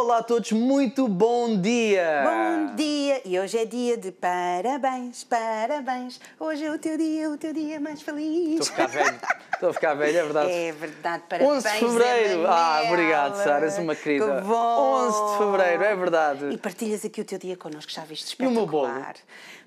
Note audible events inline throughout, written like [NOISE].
Olá a todos, muito bom dia! Bom dia! E hoje é dia de parabéns, parabéns! Hoje é o teu dia, o teu dia mais feliz! Estou a ficar velho, estou a ficar velho, é verdade. É verdade, parabéns! 11 de fevereiro! Ah, obrigado, Sara, és uma querida! Que bom. 11 de fevereiro, é verdade! E partilhas aqui o teu dia connosco, já viste espetacular! E o meu bolo?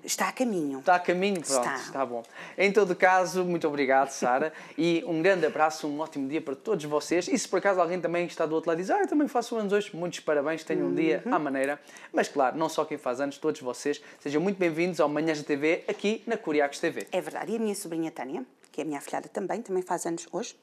Está a caminho. Está a caminho, pronto, está, está bom. Em todo caso, muito obrigado, Sara, e um grande abraço, um ótimo dia para todos vocês. E se por acaso alguém também está do outro lado e diz, ah, eu também faço anos hoje, muitos parabéns, tenham um uhum. dia à maneira. Mas claro, não só quem faz anos, todos vocês, sejam muito bem-vindos ao Manhãs da TV, aqui na Curiacos TV. É verdade, e a minha sobrinha Tânia, que é a minha afilhada também, também faz anos hoje.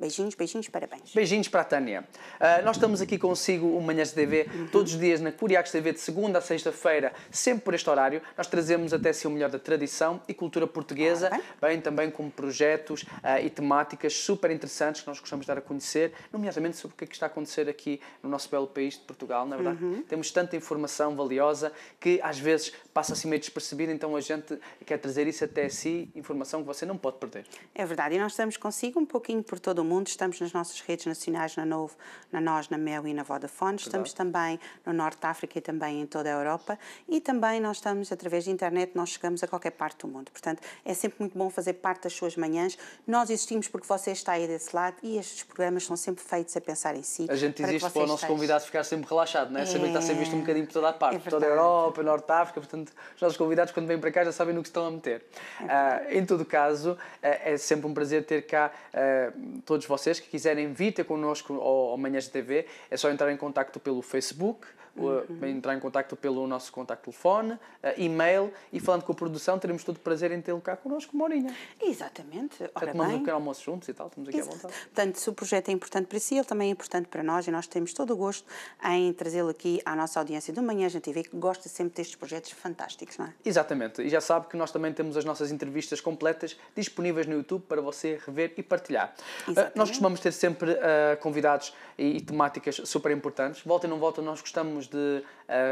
Beijinhos, beijinhos, parabéns. Beijinhos para a Tânia. Uh, nós estamos aqui consigo o Manhãs TV uhum. todos os dias na Curiacos TV, de segunda a sexta-feira, sempre por este horário. Nós trazemos até si o melhor da tradição e cultura portuguesa, ah, bem. bem também como projetos uh, e temáticas super interessantes que nós gostamos de dar a conhecer, nomeadamente sobre o que, é que está a acontecer aqui no nosso belo país de Portugal, não é verdade. Uhum. Temos tanta informação valiosa que às vezes passa assim meio despercebida, então a gente quer trazer isso até si, informação que você não pode perder. É verdade, e nós estamos consigo um pouquinho por todo o mundo mundo, estamos nas nossas redes nacionais, na Novo, na Nós, na Mel e na Vodafone, estamos Verdade. também no Norte de África e também em toda a Europa e também nós estamos, através da internet, nós chegamos a qualquer parte do mundo. Portanto, é sempre muito bom fazer parte das suas manhãs. Nós existimos porque você está aí desse lado e estes programas são sempre feitos a pensar em si. A gente existe para, para o nosso estejam... convidado ficar sempre relaxado, não é? é... Saber que está ser visto um bocadinho por toda a parte, é por toda a Europa, Norte de África, portanto, os nossos convidados quando vêm para cá já sabem no que estão a meter. É uh, em todo caso, uh, é sempre um prazer ter cá uh, todos todos vocês que quiserem vir ter connosco ao, ao Manhãs de TV, é só entrar em contato pelo Facebook, eh, uhum. entrar em contato pelo nosso contacto telefone, eh, e-mail e falando com a produção, teremos todo o prazer em tê-lo cá connosco Maurinha. Exatamente. Ora Portanto, tomamos um pequeno almoço juntos e tal, estamos aqui Exato. à vontade. Portanto, se o projeto é importante para si, ele também é importante para nós e nós temos todo o gosto em trazê-lo aqui à nossa audiência do Manhã Gente TV, que gosta sempre destes projetos fantásticos, não é? Exatamente. E já sabe que nós também temos as nossas entrevistas completas disponíveis no YouTube para você rever e partilhar. Eh, Exatamente. nós costumamos ter sempre uh, convidados e, e temáticas super importantes. Volta e não volta, nós gostamos de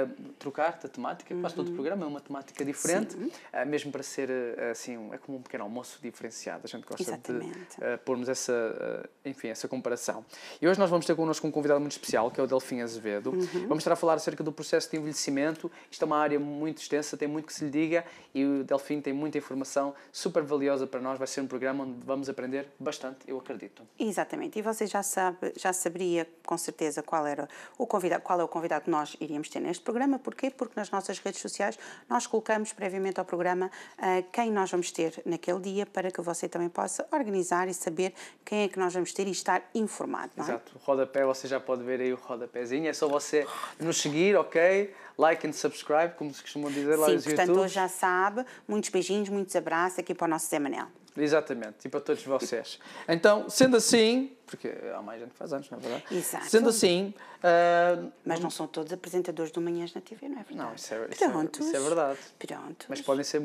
uh, trocar da temática. Quase uhum. todo o uhum. programa é uma temática diferente, uh, mesmo para ser uh, assim, é como um pequeno almoço diferenciado. A gente gosta Exatamente. de pormos essa, enfim, essa comparação. E hoje nós vamos ter connosco um convidado muito especial, que é o Delfim Azevedo. Uhum. Vamos estar a falar acerca do processo de envelhecimento. Isto é uma área muito extensa, tem muito que se lhe diga e o Delfim tem muita informação super valiosa para nós. Vai ser um programa onde vamos aprender bastante, eu acredito. Exatamente. E você já sabe, já saberia com certeza qual era o convidado, qual é o convidado nosso nós nós iríamos ter neste programa. Porquê? Porque nas nossas redes sociais nós colocamos previamente ao programa uh, quem nós vamos ter naquele dia para que você também possa organizar e saber quem é que nós vamos ter e estar informado. Não é? Exato. O rodapé, você já pode ver aí o rodapézinho. É só você nos seguir, ok? Like and subscribe, como se costumam dizer lá Sim, nos portanto, YouTube. portanto, hoje já sabe. Muitos beijinhos, muitos abraços aqui para o nosso Zé Manel. Exatamente, e tipo, para todos vocês. Então, sendo assim, porque há mais gente que faz anos, não é verdade? Exato. Sendo assim. Uh, Mas não são todos apresentadores do Manhãs na TV, não é verdade? Não, isso é, isso É, isso é verdade. pronto Mas podem ser,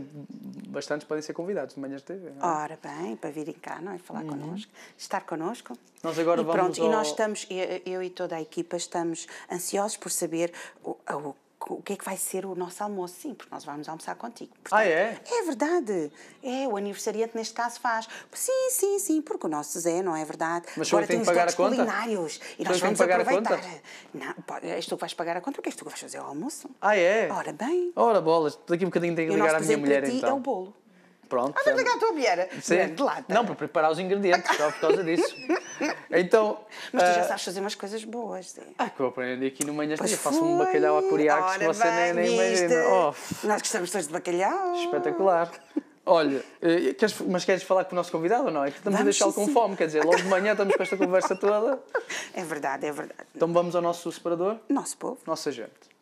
bastantes podem ser convidados de Manhãs na TV. é? Ora bem, para virem cá, não é? Falar uhum. connosco, estar connosco. Nós agora e vamos. Pronto, ao... e nós estamos, eu, eu e toda a equipa, estamos ansiosos por saber o, o o que é que vai ser o nosso almoço? Sim, porque nós vamos almoçar contigo. Portanto, ah, é? É verdade. É, o aniversariante neste caso faz. Sim, sim, sim, porque o nosso Zé, não é verdade? Mas Agora é tem que pagar a conta? culinários e é nós vamos pagar aproveitar. A conta? Não, és tu que vais pagar a conta porque és tu que vais fazer o almoço. Ah, é? Ora bem. Ora bolas, daqui um bocadinho tenho que ligar à minha mulher para ti é então. é o bolo. Pronto. Ah, a tua mulher. Sim. De lata. Não, para preparar os ingredientes, só por causa disso. [LAUGHS] Então. Mas tu já ah, sabes fazer umas coisas boas, sim Ah, que eu aprendi aqui no manhã Eu Faço um bacalhau a curiar que você nem, nem imagina. Oh. Nós gostamos todos de bacalhau. Espetacular. Olha, eh, queres, mas queres falar com o nosso convidado ou não? É que estamos vamos a deixá-lo com fome, quer dizer, logo de manhã estamos com esta conversa toda. [LAUGHS] É verdade, é verdade. Então vamos ao nosso separador? Nosso povo. nossa gente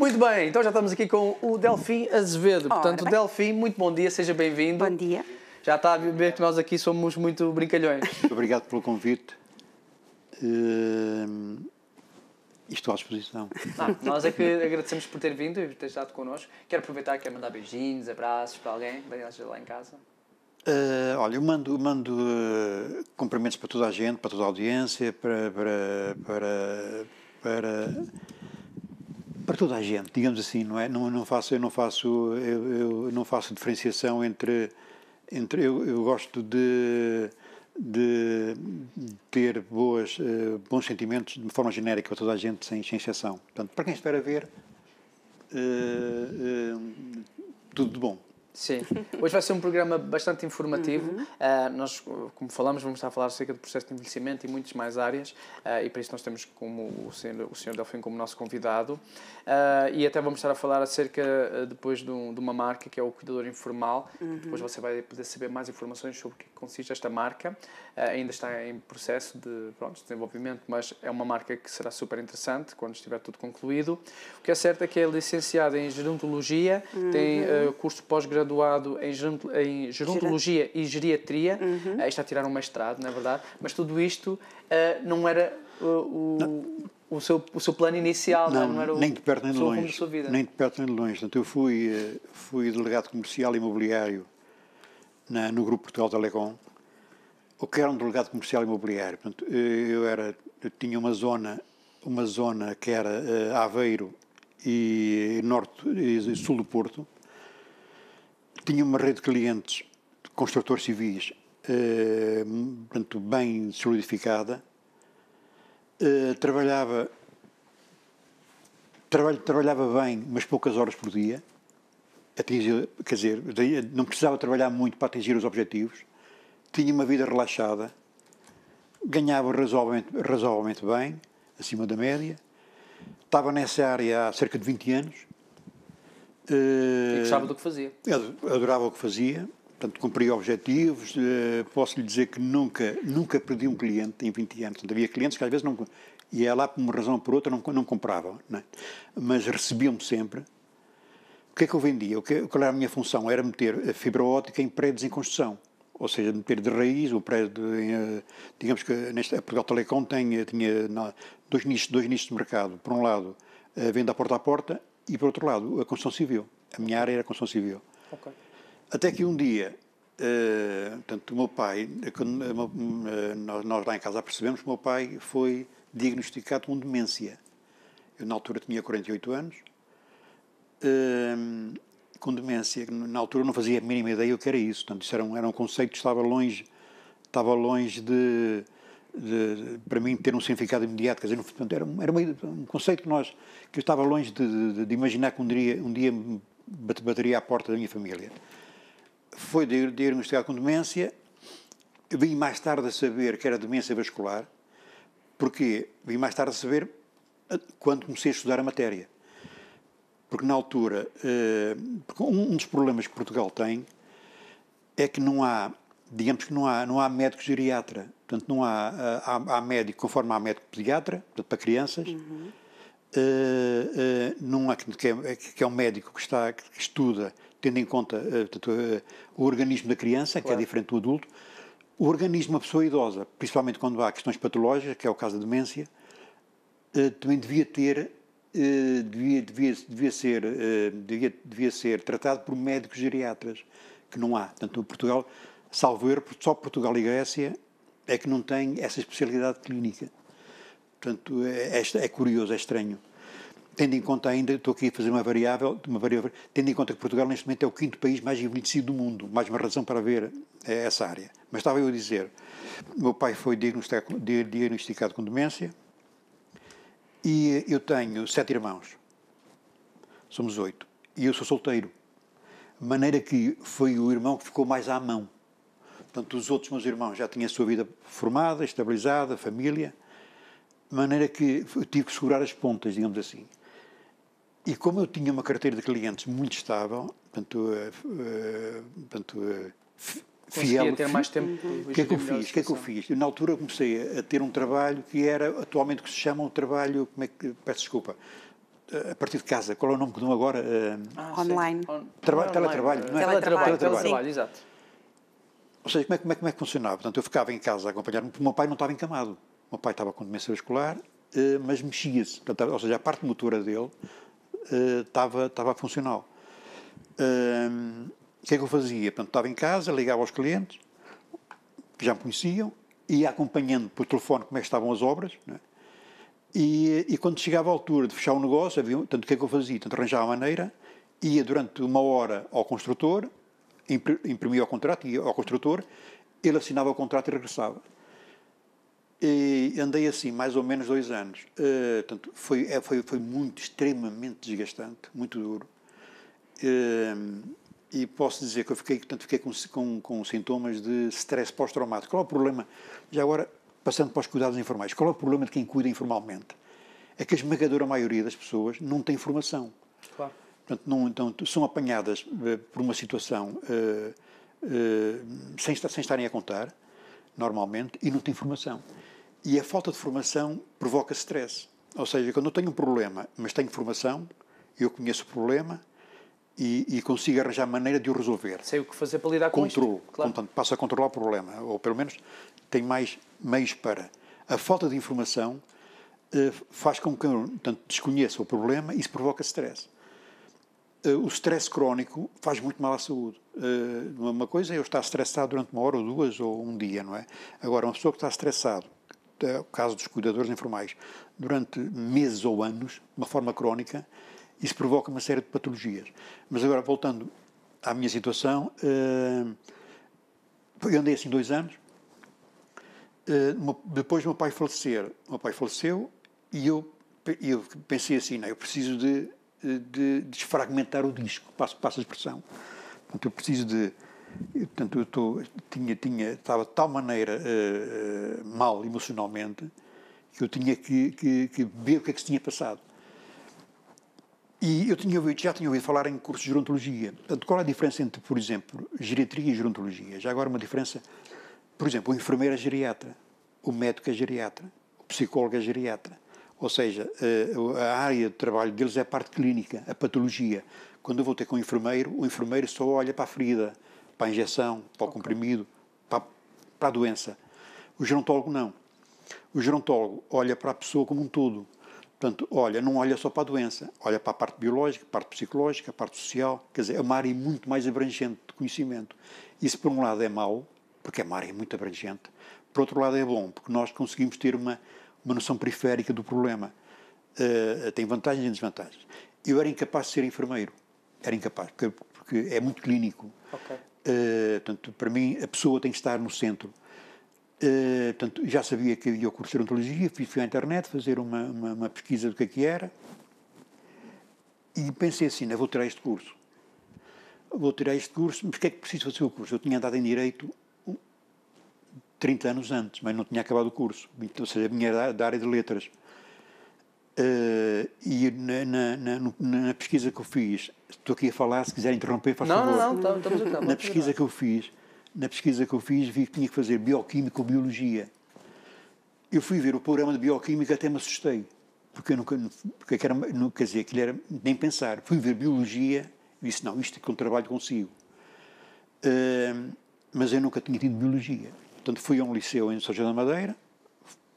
Muito bem, então já estamos aqui com o Delfim Azevedo. Ora Portanto, bem. Delfim, muito bom dia, seja bem-vindo. Bom dia. Já está a ver que nós aqui somos muito brincalhões. [LAUGHS] Obrigado pelo convite. Uh, estou à disposição. Não, nós é que agradecemos por ter vindo e por ter estado connosco. Quero aproveitar quero mandar beijinhos, abraços para alguém, lá em casa. Uh, olha, eu mando, mando uh, cumprimentos para toda a gente, para toda a audiência, para, para, para, para para toda a gente, digamos assim, não é? Não, não faço, eu não faço, eu, eu não faço diferenciação entre, entre eu, eu gosto de de ter boas, eh, bons sentimentos de forma genérica para toda a gente, sem, sem exceção. Portanto, para quem espera ver, uh, uh, tudo de bom. Sim. [LAUGHS] Hoje vai ser um programa bastante informativo. Uhum. Uh, nós, como falamos, vamos estar a falar acerca do processo de envelhecimento e muitas mais áreas. Uh, e para isso nós temos como o senhor, o senhor Delfim como nosso convidado. Uh, e até vamos estar a falar acerca depois de, um, de, uma marca que é o Cuidador Informal. Uhum. Depois você vai poder saber mais informações sobre o que consiste esta marca. ainda está em processo de pronto, desenvolvimento, mas é uma marca que será super interessante quando estiver tudo concluído. O que é certo é que é licenciada em Gerontologia, uhum. tem curso pós-graduação graduado em, em gerontologia e geriatria, uhum. está a tirar um mestrado, na é verdade, mas tudo isto uh, não era uh, o, não. o, seu, o seu plano inicial, não, é? não, era o, nem de perto nem de longe, sua vida. Nem de perto nem de longe. Então eu fui, eh, fui delegado comercial e imobiliário na, no Grupo Portugal Telecom, o que era um delegado comercial e imobiliário. Portanto, eu, era, eu tinha uma zona, uma zona que era Aveiro e norte e sul do Porto, tinha uma rede de clientes, de construtores civis, eh, portanto, bem solidificada. Eh, trabalhava, trabalhava bem, mas poucas horas por dia. Atingir, quer dizer, não precisava trabalhar muito para atingir os objetivos. Tinha uma vida relaxada. Ganhava razoavelmente, razoavelmente bem, acima da média. Estava nessa área há cerca de 20 anos e eh, gostava do que fazia. Adorava o que fazia, portanto, cumpria objetivos. Eh, Posso lhe dizer que nunca, nunca perdi um cliente em 20 anos. havia clientes que às vezes não. E é lá por uma razão ou por outra não, não compravam, não é? mas recebiam-me sempre. O que é que eu vendia? O que, qual era a minha função? Era meter a fibra óptica em prédios em construção ou seja, meter de raiz o prédio, eh, digamos que neste, a Portugal Telecom tem, tinha dois nichos, dois nichos de mercado. Por um lado, a venda porta a porta e, por outro lado, a construção civil. A minha área era a construção civil. Okay. Até que um dia, uh, o meu pai, é eh, eh, nós, nós lá em casa percebemos que o meu pai foi diagnosticado com demência. Eu, na altura, tinha 48 anos. Uh, com demência, na altura não fazia a mínima ideia o que era isso. Portanto, isso era um, era um conceito que estava longe, estava longe de de, para mim, ter um significado imediato. Quer dizer, portanto, era, era um conceito que, nós, que eu estava longe de, de imaginar que um dia, um dia bateria à porta da minha família. Foi de, de diagnosticado com demência. eu Vim mais tarde a saber que era demência vascular. Porquê? Vim mais tarde a saber quando comecei a estudar a matéria. Porque na altura, eh, um dos problemas que Portugal tem é que não há digamos que não há, não há médico geriatra. Portanto, não há, há, há médico, conforme há médico pediatra, portanto, para crianças. Uhum. Uh, uh, não há que é, é, que é um médico que, está, que estuda, tendo em conta uh, portanto, o organismo da criança, claro. que é diferente do adulto, o organismo da pessoa idosa, principalmente quando há questões patológicas, que é o caso da demência, também devia ter, devia, devia, devia, ser, devia, devia ser tratado por médicos geriatras, que não há. Portanto, Portugal Salvo erro, só Portugal e Grécia é que não têm essa especialidade clínica. Portanto, é, é, é curioso, é estranho. Tendo em conta ainda, estou aqui a fazer uma variável, uma variável, tendo em conta que Portugal neste momento é o quinto país mais envelhecido do mundo, mais uma razão para ver é, essa área. Mas estava eu a dizer, meu pai foi diagnosticado, diagnosticado com demência e eu tenho sete irmãos, somos oito, e eu sou solteiro. Maneira que foi o irmão que ficou mais à mão Portanto, os outros meus irmãos já tinham a sua vida formada, estabilizada, família, de maneira que eu tive que segurar as pontas, digamos assim. E como eu tinha uma carteira de clientes muito estável, portanto, uh, portanto uh, fiel. ter mais tempo. O que é que eu fiz? que é que eu fiz? Eu, na altura comecei a ter um trabalho que era atualmente que se chama um trabalho, como é que peço desculpa, a partir de casa. Qual é o nome que dão agora? Ah, Online. Trabalho, teletrabalho, não é? Teletrabalho, teletrabalho, teletrabalho exato. Ou seja, como é, como é, como é que funcionava? Portanto, eu ficava em casa a acompanhar-me, porque o meu pai não estava encamado. O meu pai estava com demência escolar, eh, mas mexia-se. Ou seja, a parte motora dele eh, estava, estava funcional. Ehm, o que é que eu fazia? Portanto, estava em casa, ligava aos clientes, que já me conheciam, ia acompanhando por telefone como é que estavam as obras, é? e, e, quando chegava a altura de fechar o um negócio, havia, portanto o que é que eu fazia? Portanto, arranjava a maneira, ia durante uma hora ao construtor, imprimia o contrato e ao construtor, ele assinava o contrato e regressava. E andei assim mais ou menos dois anos. Uh, portanto, foi, é, foi, foi muito, extremamente desgastante, muito duro. Uh, e posso dizer que eu fiquei, portanto, fiquei com, com, com sintomas de stress pós-traumático. Qual é o problema? Já agora, passando para os cuidados informais, qual é o problema de quem cuida informalmente? É que a esmagadora maioria das pessoas não tem formação. Portanto, não, então, são apanhadas eh, por uma situação uh, uh, sem, sem estarem a contar, normalmente, e não têm formação. E a falta de formação provoca stress. Ou seja, quando eu tenho um problema, mas tenho formação, eu conheço o problema e, e consigo arranjar maneira de o resolver. Sei o que fazer para lidar com Controlo. isto. Claro. passo a controlar o problema, ou pelo menos tenho mais meios para. A falta de informação faz com que eu portanto, desconheça o problema e isso provoca stress. Eh, o stress crónico faz muito mal à saúde. Eh, uma coisa é eu estar estressado durante uma hora ou duas ou um dia, não é? Agora, uma pessoa que está estressado, é o caso dos cuidadores informais, durante meses ou anos, de uma forma crónica, isso provoca uma série de patologias. Mas agora, voltando à minha situação, eh, eu andei assim dois anos, depois meu pai falecer, meu pai faleceu e eu, eu pensei assim, não, é? eu preciso de de desfragmentar o disco, passo, passo a expressão. Portanto, eu preciso de. Portanto, eu tinha, tinha, estava de tal maneira uh, mal emocionalmente que eu tinha que, que, que ver o que é que se tinha passado. E eu tinha ouvido, já tinha ouvido falar em cursos de gerontologia. Portanto, qual é a diferença entre, por exemplo, geriatria e gerontologia? Já agora uma diferença, por exemplo, o enfermeiro é geriatra, o médico é geriatra, o psicólogo é geriatra. Ou seja, eh, a área de trabalho deles é a parte clínica, a patologia. Quando eu vou ter com o um enfermeiro, o enfermeiro só olha para a ferida, para a injeção, para o okay. comprimido, para, para a doença. O gerontólogo não. O gerontólogo olha para a pessoa como um todo. Portanto, olha, não olha só para a doença, olha para a parte biológica, parte psicológica, parte social, quer dizer, é uma área muito mais abrangente de conhecimento. Isso, por um lado, é mau, porque é uma área muito abrangente, por outro lado, é bom, porque nós conseguimos ter uma uma noção periférica do problema. Uh, tem vantagens e desvantagens. Eu era incapaz de ser enfermeiro. Era incapaz, porque, porque é muito clínico. Okay. Uh, portanto, para mim, a pessoa tem que estar no centro. Uh, portanto, já sabia que ia curso de ontologia, fui, fui à internet fazer uma, uma, uma, pesquisa do que é que era e pensei assim, vou tirar este curso. Vou tirar este curso, mas o que é que preciso fazer o curso? Eu tinha andado em Direito 30 anos antes, mas não tinha acabado o curso, então, ou seja, vinha da, área de letras. Eh, e na, na, na, pesquisa que eu fiz, estou aqui a falar, se quiser interromper, faz não, favor. Não, não, tá, estamos a Na pesquisa que eu fiz, na pesquisa que eu fiz, vi que tinha que fazer bioquímica ou biologia. Eu fui ver o programa de bioquímica até me assustei, porque eu nunca, porque era, não, quer dizer, aquilo era nem pensar. Fui ver biologia e disse, não, isto é que eu trabalho consigo. Eh, mas eu nunca tinha tido biologia. Portanto, fui a um liceu em São José da Madeira,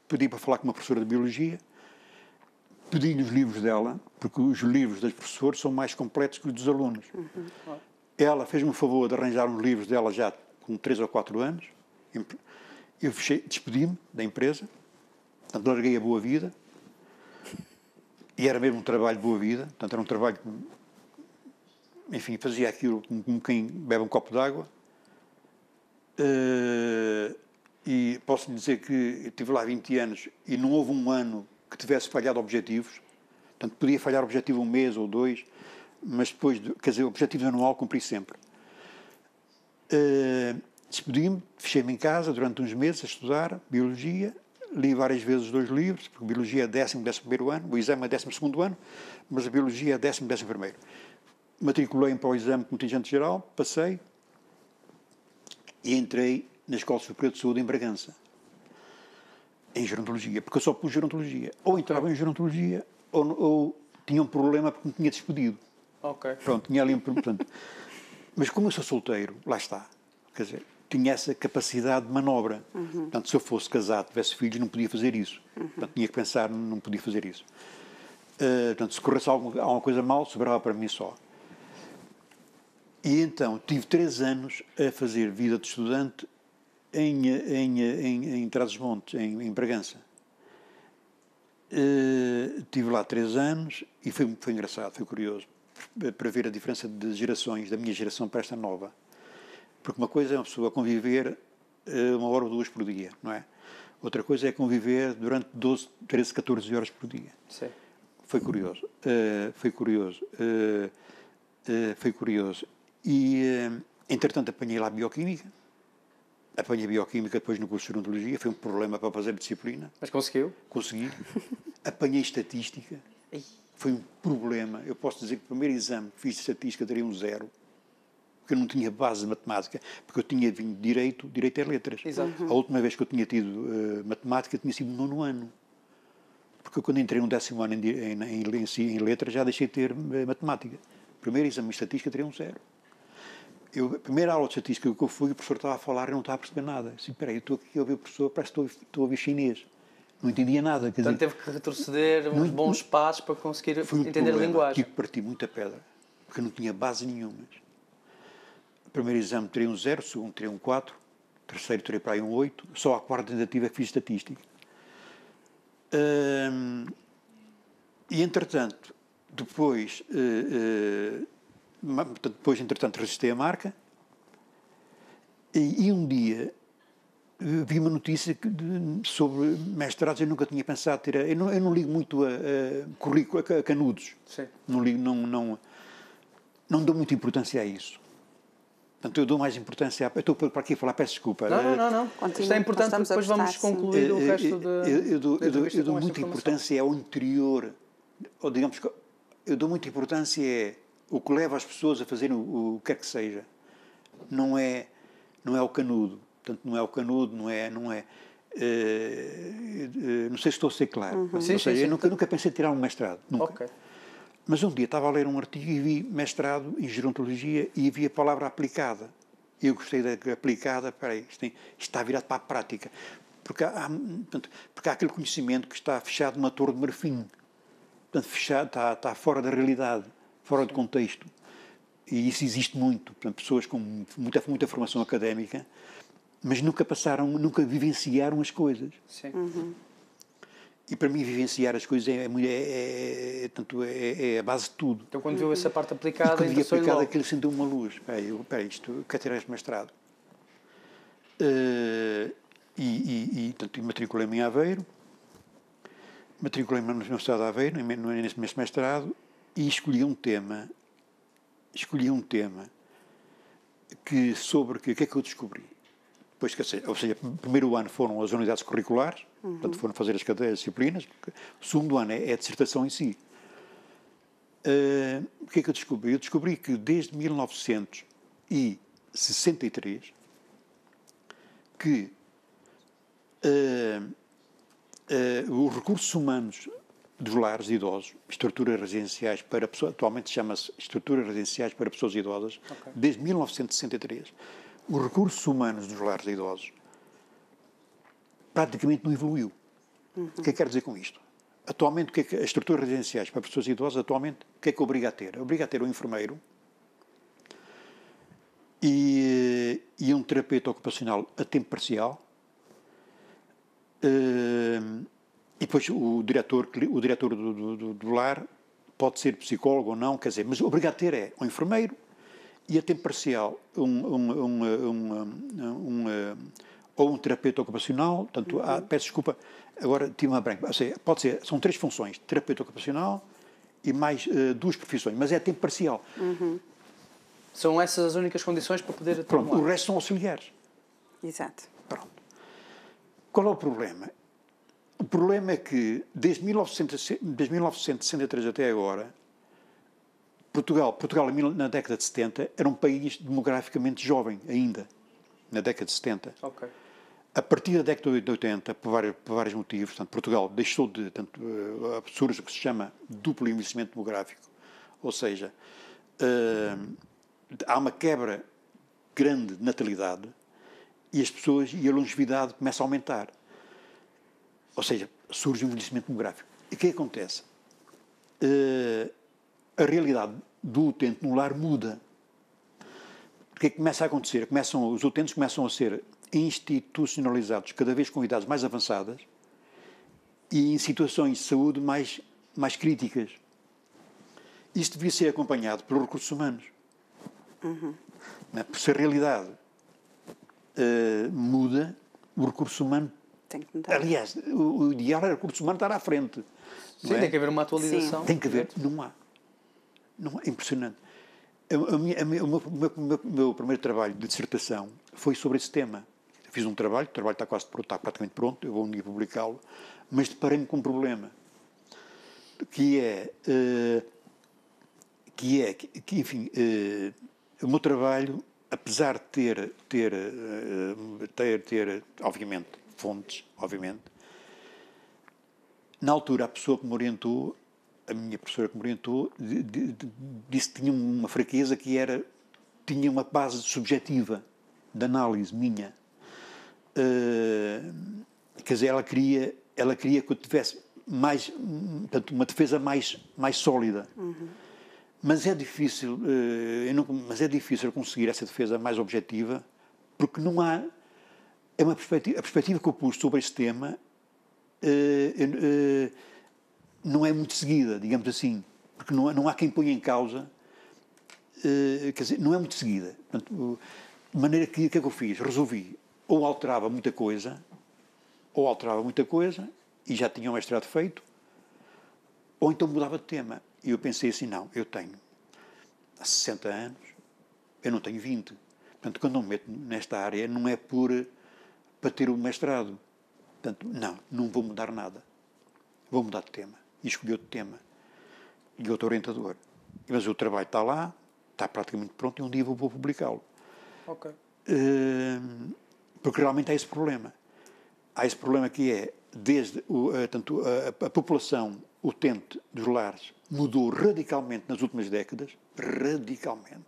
pedi para falar com uma professora de Biologia, pedi-lhe os livros dela, porque os livros das professoras são mais completos que os dos alunos. Uhum. Ela fez-me o favor de arranjar uns livros dela já com 3 ou 4 anos. Eu despedi-me da empresa, portanto, larguei a boa vida, e era mesmo um trabalho de boa vida, portanto, era um trabalho que, enfim, fazia aquilo como quem bebe um copo d'água, Uh, e posso lhe dizer que estive lá 20 anos e não houve um ano que tivesse falhado objetivos. Portanto, podia falhar objetivo um mês ou dois, mas depois, quer dizer, o objetivo anual cumpri sempre. Uh, Despedi-me, fechei-me em casa durante uns meses a estudar biologia, li várias vezes os dois livros, porque biologia é décimo, décimo primeiro ano, o exame é décimo segundo ano, mas a biologia é décimo, décimo primeiro. Matriculei-me para o exame de contingente geral, passei, e entrei na Escola Superior de Saúde em Bragança, em gerontologia, porque eu só pus gerontologia. Ou entrava em gerontologia, ou, ou tinha um problema porque me tinha despedido. Ok. Pronto, tinha ali um problema. mas como eu sou solteiro, lá está, quer dizer, tinha essa capacidade de manobra. Uhum. Portanto, se eu fosse casado, tivesse filhos, não podia fazer isso. Uhum. Portanto, tinha que pensar, não podia fazer isso. Uh, portanto, se corresse alguma, alguma coisa mal, sobrava para mim só. E então tive três anos a fazer vida de estudante em, em, em, em Trás-os-Montes, em, em Bragança. Uh, tive lá três anos e foi, foi engraçado, foi curioso, eh, para ver a diferença de gerações, da minha geração para esta nova. Porque uma coisa é uma pessoa conviver eh, uma hora ou duas por dia, não é? Outra coisa é conviver durante 12, 13, 14 horas por dia. Sim. Foi curioso. Uh, foi curioso. Uh, uh, foi curioso. E, entretanto, apanhei lá bioquímica. Apanhei bioquímica depois no curso de gerontologia. Foi um problema para fazer disciplina. Mas conseguiu? Consegui. [LAUGHS] apanhei estatística. Foi um problema. Eu posso dizer que o primeiro exame que fiz de estatística daria um zero porque eu não tinha base de matemática, porque eu tinha vindo direito, direito é letras. Exato. A última vez que eu tinha tido uh, matemática tinha sido no nono ano. Porque eu, quando entrei no décimo ano em, em, em, em letras já deixei de ter eh, matemática. Primeiro exame de estatística teria um zero. Eu, a primeira aula de estatística que eu fui, o professor estava a falar e não estava a perceber nada. Assim, peraí, eu estou aqui a ouvir o professor, parece que estou, estou a ouvir chinês. Não entendia nada. Quer então dizer, teve que retroceder uns não, bons não, passos para conseguir entender a linguagem. Tive que partir muita pedra, porque não tinha base nenhuma. primeiro exame tirei um zero, segundo tirei um quatro, terceiro tirei para aí um oito, só a quarta tentativa fiz estatística. Hum, e entretanto, depois. Uh, uh, depois, entretanto, resisti à marca. E, e um dia eh, vi uma notícia de, sobre mestrados, eu nunca tinha pensado tirar. Eu não, eu não ligo muito a, a currículo, a, a canudos. Sim. Não ligo, não, não, não dou muita importância a isso. Portanto, eu dou mais importância. A, eu estou para aqui falar, peço desculpa. Não, não, não. não. Continua, Isto é importante, depois vamos concluir eh, o eh, resto da. Eu, eu, dou, eu eu dou muita importância ao interior, ou digamos que. Eu dou muita importância é o que leva as pessoas a fazerem o, o que quer que seja não é não é o canudo portanto não é o canudo não é não é uh, uh, não sei se estou a ser claro uhum. sim, seja, sim, eu nunca, nunca pensei em tirar um mestrado nunca okay. mas um dia estava a ler um artigo e vi mestrado em gerontologia e havia a palavra aplicada eu gostei da aplicada para isto, está virado para a prática porque há, portanto, porque há aquele conhecimento que está fechado numa torre de marfim portanto fechado está, está fora da realidade fora de contexto. E isso existe muito. Portanto, pessoas com muita, muita formação académica, mas nunca passaram, nunca vivenciaram as coisas. Sim. Uhum. E para mim, vivenciar as coisas é, é, é, é, tanto, é, é a base de tudo. Então, quando viu essa uhum. parte aplicada, e quando vi então aplicada, aquilo acendeu uma luz. Espera aí, espera isto, quer ter este mestrado. Uh, e, e, e, tanto, matriculei-me em Aveiro, matriculei-me na Universidade de Aveiro, nesse mestrado, e escolhi um tema, escolhi um tema que, sobre que, o que é que eu descobri? Pois, que, ou seja, primeiro ano foram as unidades curriculares, uhum. portanto foram fazer as cadeias, disciplinas, o segundo ano é, é a dissertação em si. Uh, o que é que eu descobri? Eu descobri que desde 1963 que uh, uh, os recursos humanos dos lares de idosos, estruturas residenciais para pessoas, atualmente chama-se estruturas residenciais para pessoas idosas, okay. desde 1963. Os recursos humanos dos lares de idosos praticamente não evoluiu. Uhum. O que é que quer dizer com isto? Atualmente, o que é que, as estruturas residenciais para pessoas idosas, atualmente, o que é que obriga a ter? Obriga a ter um enfermeiro e, e um terapeuta ocupacional a tempo parcial. Uh, e depois o diretor, o diretor do, do, do lar pode ser psicólogo ou não, quer dizer, mas obrigado a ter é um enfermeiro e a tempo parcial um, um, um, eh, ou um terapeuta ocupacional, portanto, uhum. peço desculpa, agora tive uma branca, seja, pode ser, são três funções, terapeuta ocupacional e mais uh, duas profissões, mas é a tempo parcial. Uhum. São essas as únicas condições para poder atuar? Pronto, o resto são auxiliares. Exato. Pronto. Qual é o problema? problema é que, desde 1963 até agora, Portugal, Portugal na década de 70 era um país demograficamente jovem ainda, na década de 70. A partir da década de 80, por vários, por vários motivos, portanto, Portugal deixou de, tanto, eh, surge o que se chama duplo envelhecimento demográfico, ou seja, uh, há uma quebra grande de natalidade e as pessoas e a longevidade começa a aumentar. Ou seja, surge um envelhecimento demográfico. E o que é acontece? Uh, a realidade do utente no lar muda. O é que começa a acontecer? Começam, os utentes começam a ser institucionalizados, cada vez com idades mais avançadas e em situações de saúde mais, mais críticas. Isto devia ser acompanhado pelos recursos humanos. Uhum. É? se a realidade uh, muda, o recurso humano tem que mudar. Aliás, o, diário era recurso humano estar à frente. Sim, é? tem que haver uma atualização. Sim. Tem que haver, não há. Não há, é impressionante. A, minha, a minha, o, meu, meu, meu, meu, primeiro trabalho de dissertação foi sobre esse tema. Fiz um trabalho, o trabalho está quase pronto, está praticamente pronto, eu vou um dia publicá-lo, mas deparei-me com um problema, que é, uh, que é, que, que enfim, uh, o meu trabalho apesar de ter, ter, eh, ter, ter obviamente, fontes, obviamente. Na altura, a pessoa que me orientou, a minha professora que me orientou, disse que tinha uma fraqueza que era, tinha uma base subjetiva de análise minha. Uh, quer dizer, ela queria, ela queria que eu tivesse mais, portanto, uma defesa mais, mais sólida. Uhum. Mas é difícil, uh, não, mas é difícil conseguir essa defesa mais objetiva, porque não há é uma perspectiva, a perspectiva que eu pus sobre este tema uh, uh, não é muito seguida, digamos assim, porque não, não há quem ponha em causa, quer dizer, não é muito seguida. Portanto, de maneira que, o que é que eu fiz? Resolvi, ou alterava muita coisa, ou alterava muita coisa, e já tinha um mestrado feito, ou então mudava de tema. E eu pensei assim, não, eu tenho 60 anos, eu não tenho 20. Portanto, quando eu me meto nesta área, não é por para ter o mestrado. Portanto, não, não vou mudar nada. Vou mudar de tema. E escolhi outro tema. E outro orientador. Mas o trabalho está lá, está praticamente pronto, e um dia vou publicá-lo. Ok. Hum, porque realmente há esse problema. Há esse problema que é, desde o, eh, tanto a, a, população utente dos lares mudou radicalmente nas últimas décadas, radicalmente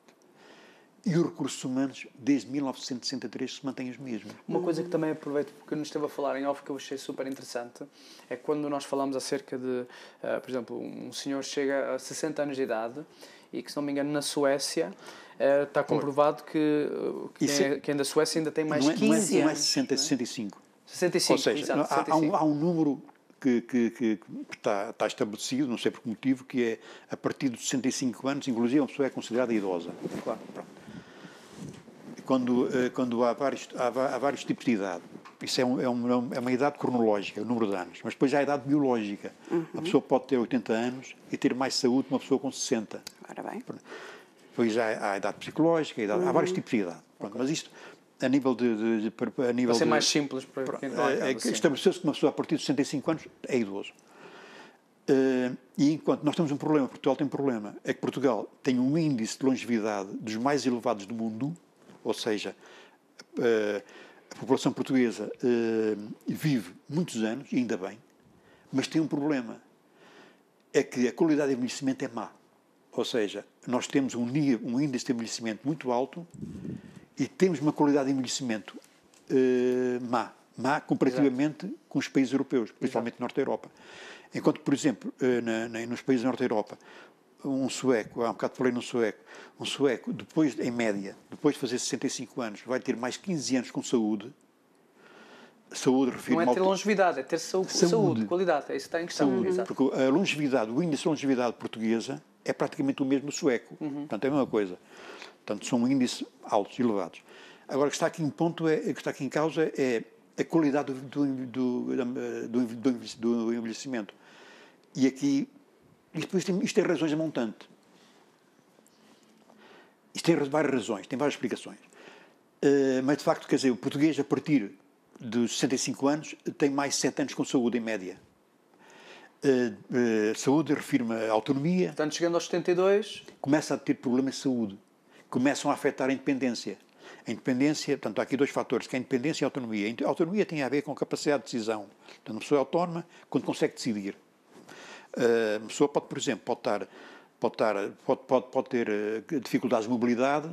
e os recursos humanos, desde 1963, se mantêm os mesmos. Uma coisa que também aproveito, porque eu não esteve a falar em off, que eu achei super interessante, é quando nós falamos acerca de, uh, por exemplo, um senhor chega a 60 anos de idade e que, se não me engano, na Suécia eh, está comprovado que, eh, que, se, é, quem da Suécia ainda tem mais não é, 15 é- não é, anos. Não é 60, é? 65. 65, Ou seja, exato, 65. Há, um, há um número que, que, que, está, está estabelecido, não sei por que motivo, que é a partir dos 65 anos, inclusive, a pessoa é considerada idosa. Claro. Pronto quando, eh, quando há, vários, há, vários tipos de idade. Isso é, um, é, é, é, uma idade cronológica, o número de anos. Mas depois há a idade biológica. Uhum. A pessoa pode ter 80 anos e ter mais saúde que uma pessoa com 60. Ora bem. Depois há, há a idade psicológica, a idade, uhum. há vários uhum. tipos de idade. Pronto, okay. Mas isto, a nível de. de, de a nível ser de, mais simples para quem está é, eh, eh, assim. se que uma pessoa a partir de 65 anos é idoso. Uh, e enquanto nós temos um problema, Portugal tem um problema, é que Portugal tem um índice de longevidade dos mais elevados do mundo, ou seja, eh, a população portuguesa eh, vive muitos anos, ainda bem, mas tem um problema. É que a qualidade de envelhecimento é má. Ou seja, nós temos um, índice de envelhecimento muito alto e temos uma qualidade de envelhecimento eh, má. Má comparativamente Exato. com os países europeus, principalmente Exato. Norte da Europa. Enquanto, por exemplo, na, na, nos países da Norte da Europa, um sueco, há um bocado falei num sueco, um sueco, depois, em média, depois de fazer 65 anos, vai ter mais 15 anos com saúde. Saúde, refiro Não é ter longevidade, é ter saúde, saúde. saúde qualidade, é isso que está em questão. Saúde, Exato. porque a longevidade, o índice de longevidade portuguesa é praticamente o mesmo sueco. Uhum. Portanto, é a mesma coisa. Portanto, são índices altos, elevados. Agora, o que está aqui em ponto, é, o que está aqui em causa é a qualidade do, do, do, do envelhecimento. E aqui e depois isto tem razões a montante. Isto tem várias razões, tem várias explicações. Uh, mas, de facto, quer dizer, o português, a partir dos 65 anos, tem mais 7 anos com saúde, em média. Uh, uh, saúde refirma a autonomia. Portanto, chegando aos 72... Começa a ter problemas de saúde. Começam a afetar a independência. A independência, portanto, há aqui dois fatores, que é a independência e a autonomia. A autonomia tem a ver com a capacidade de decisão. Portanto, uma pessoa é autónoma quando consegue decidir. A pessoa pode, por exemplo, pode, estar, pode, estar, pode, pode, pode ter eh, dificuldades de mobilidade,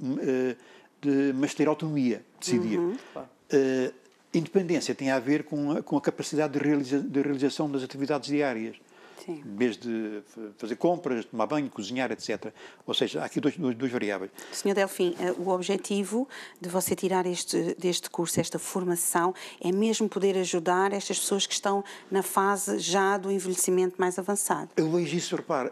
hum, eh, de, mas ter autonomia, decidir. Uhum, uh, independência tem a ver com a, com a capacidade de, realiza, de realização das atividades diárias. Sim. em vez de fazer compras, tomar banho, cozinhar, etc. Ou seja, há aqui dois, dois, dois variáveis. Senhor Delfim, eh, o objetivo de você tirar este, deste curso, esta formação, é mesmo poder ajudar estas pessoas que estão na fase já do envelhecimento mais avançado? Eu vejo isso, repare,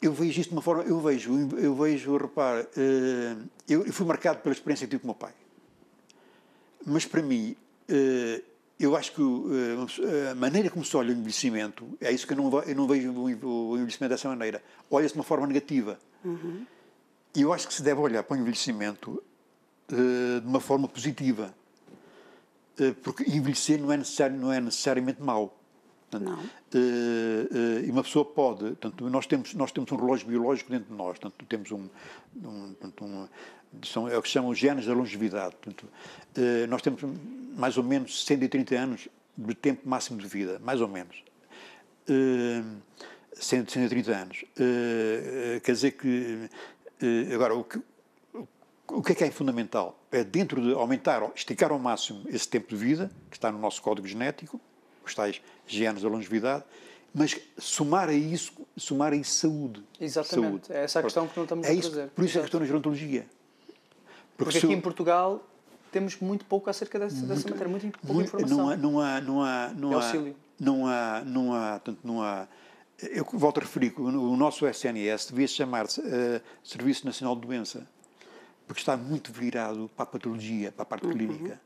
eu vejo isto de uma forma, eu vejo, eu vejo, repara, eh, eu fui marcado pela experiência que tive com o meu pai. Mas para mim, eh, eu acho que eh, a maneira como se olha o envelhecimento, é isso que eu não, vejo o envelhecimento dessa maneira. Olha-se de uma forma negativa. Uhum. E eu acho que se deve olhar para o envelhecimento eh, de uma forma positiva. Eh, porque envelhecer não é, necessário, não é necessariamente mau. Não. Eh, eh, e uma pessoa pode, portanto, nós temos nós temos um relógio biológico dentro de nós, portanto, temos um, um, um são é o que chamam genes da longevidade. Portanto, eh, nós temos mais ou menos 130 anos de tempo máximo de vida, mais ou menos. 130 anos. Quer dizer que agora o que o que é que é fundamental? É dentro de aumentar, esticar ao máximo esse tempo de vida, que está no nosso código genético, os tais genes da longevidade, mas somar a isso, somar a isso saúde. Exatamente, saúde. é essa a questão que não estamos é isso, a fazer. Por isso é a questão da gerontologia. Porque, Porque aqui eu... em Portugal temos muito pouco acerca dessa, muito, dessa matéria, muito pouca muito, informação. Não há, não há, não há, não é há, não há, não há, tanto não há. Eu volto a referir que o nosso SNS devia chamar-se uh, Serviço Nacional de Doença, porque está muito virado para a patologia, para a parte uhum. clínica.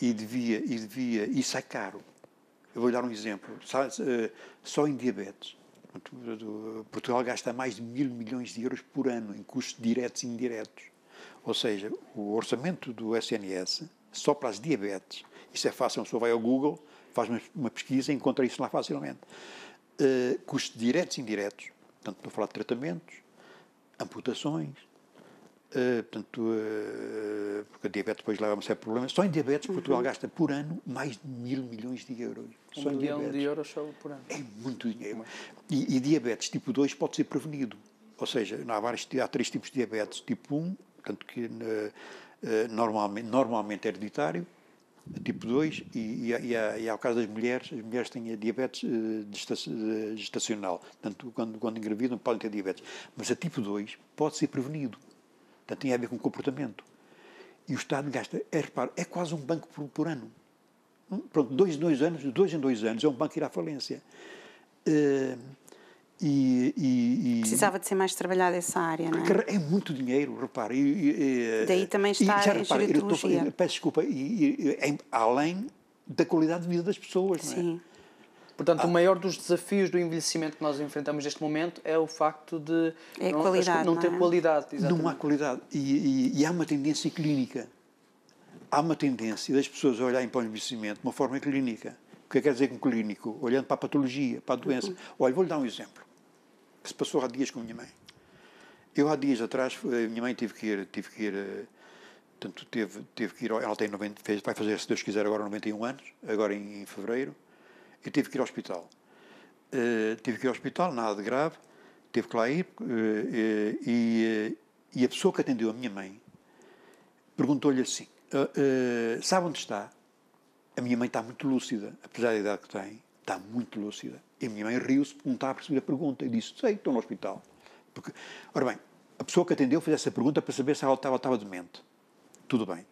E devia, e devia, isso é caro. Eu vou lhe dar um exemplo. Eh, só em diabetes, Portugal gasta mais de mil milhões de euros por ano em custos diretos e indiretos. Ou seja, o orçamento do SNS, só para as diabetes, isso é fácil, uma pessoa vai ao Google, faz uma pesquisa e encontra isso lá facilmente. Uh, custos diretos e indiretos, portanto, estou a falar de tratamentos, amputações, eh, portanto, uh, porque a diabetes depois leva a um certo problema. Só em diabetes, uhum. Portugal gasta por ano mais de mil milhões de euros. Um só milhão de euros só por ano. É muito dinheiro. E, e, diabetes tipo 2 pode ser prevenido. Ou seja, há, vários, há três tipos de diabetes. Tipo 1, tanto que uh, normalmente, normalmente é hereditário, tipo 2 e, e, e, há, e há o caso das mulheres, as mulheres têm a diabetes gestacional, tanto quando, quando engravidam podem ter diabetes, mas a tipo 2 pode ser prevenido Portanto, tem a ver com comportamento. E o Estado gasta, é, reparo, é quase um banco por, por ano. Hum? Pronto, dois em dois anos, dois em dois anos, é um banco que irá à falência. Uh, e, e, e, Precisava de ser mais trabalhada essa área, não é? É muito dinheiro, repare. E, eh, Daí também está e, já, repare, a gerontologia. Peço desculpa, e, além da qualidade de vida das pessoas, não é? Sim. Portanto, ah. o maior dos desafios do envelhecimento que nós enfrentamos neste momento é o facto de é não, qualidade, não, ter não é? qualidade. Exatamente. Não há qualidade. E, e, e, há uma tendência clínica. Há uma tendência das pessoas olharem para o envelhecimento de uma forma clínica. O que é que quer dizer com clínico? Olhando para a patologia, para a doença. Uhum. Olha, vou-lhe dar um exemplo que se passou há dias com a minha mãe. Eu há dias atrás, eh, a minha mãe teve que ir, teve que ir eh, tanto teve, teve que ir, ela tem 90, vai fazer, se Deus quiser, agora 91 anos, agora em, em fevereiro, eu tive que ir ao hospital. Uh, tive que ir ao hospital, nada de grave, tive que lá ir uh, uh, e, e, a pessoa que atendeu a minha mãe perguntou-lhe assim: ah, Sabe onde está? A minha mãe está muito lúcida, apesar da idade que tem, está muito lúcida. E a minha mãe riu-se porque não estava a perceber a pergunta e disse: Sei, estou no hospital. Porque, ora bem, a pessoa que atendeu fez essa pergunta para saber se ela estava, estava demente. Tudo bem.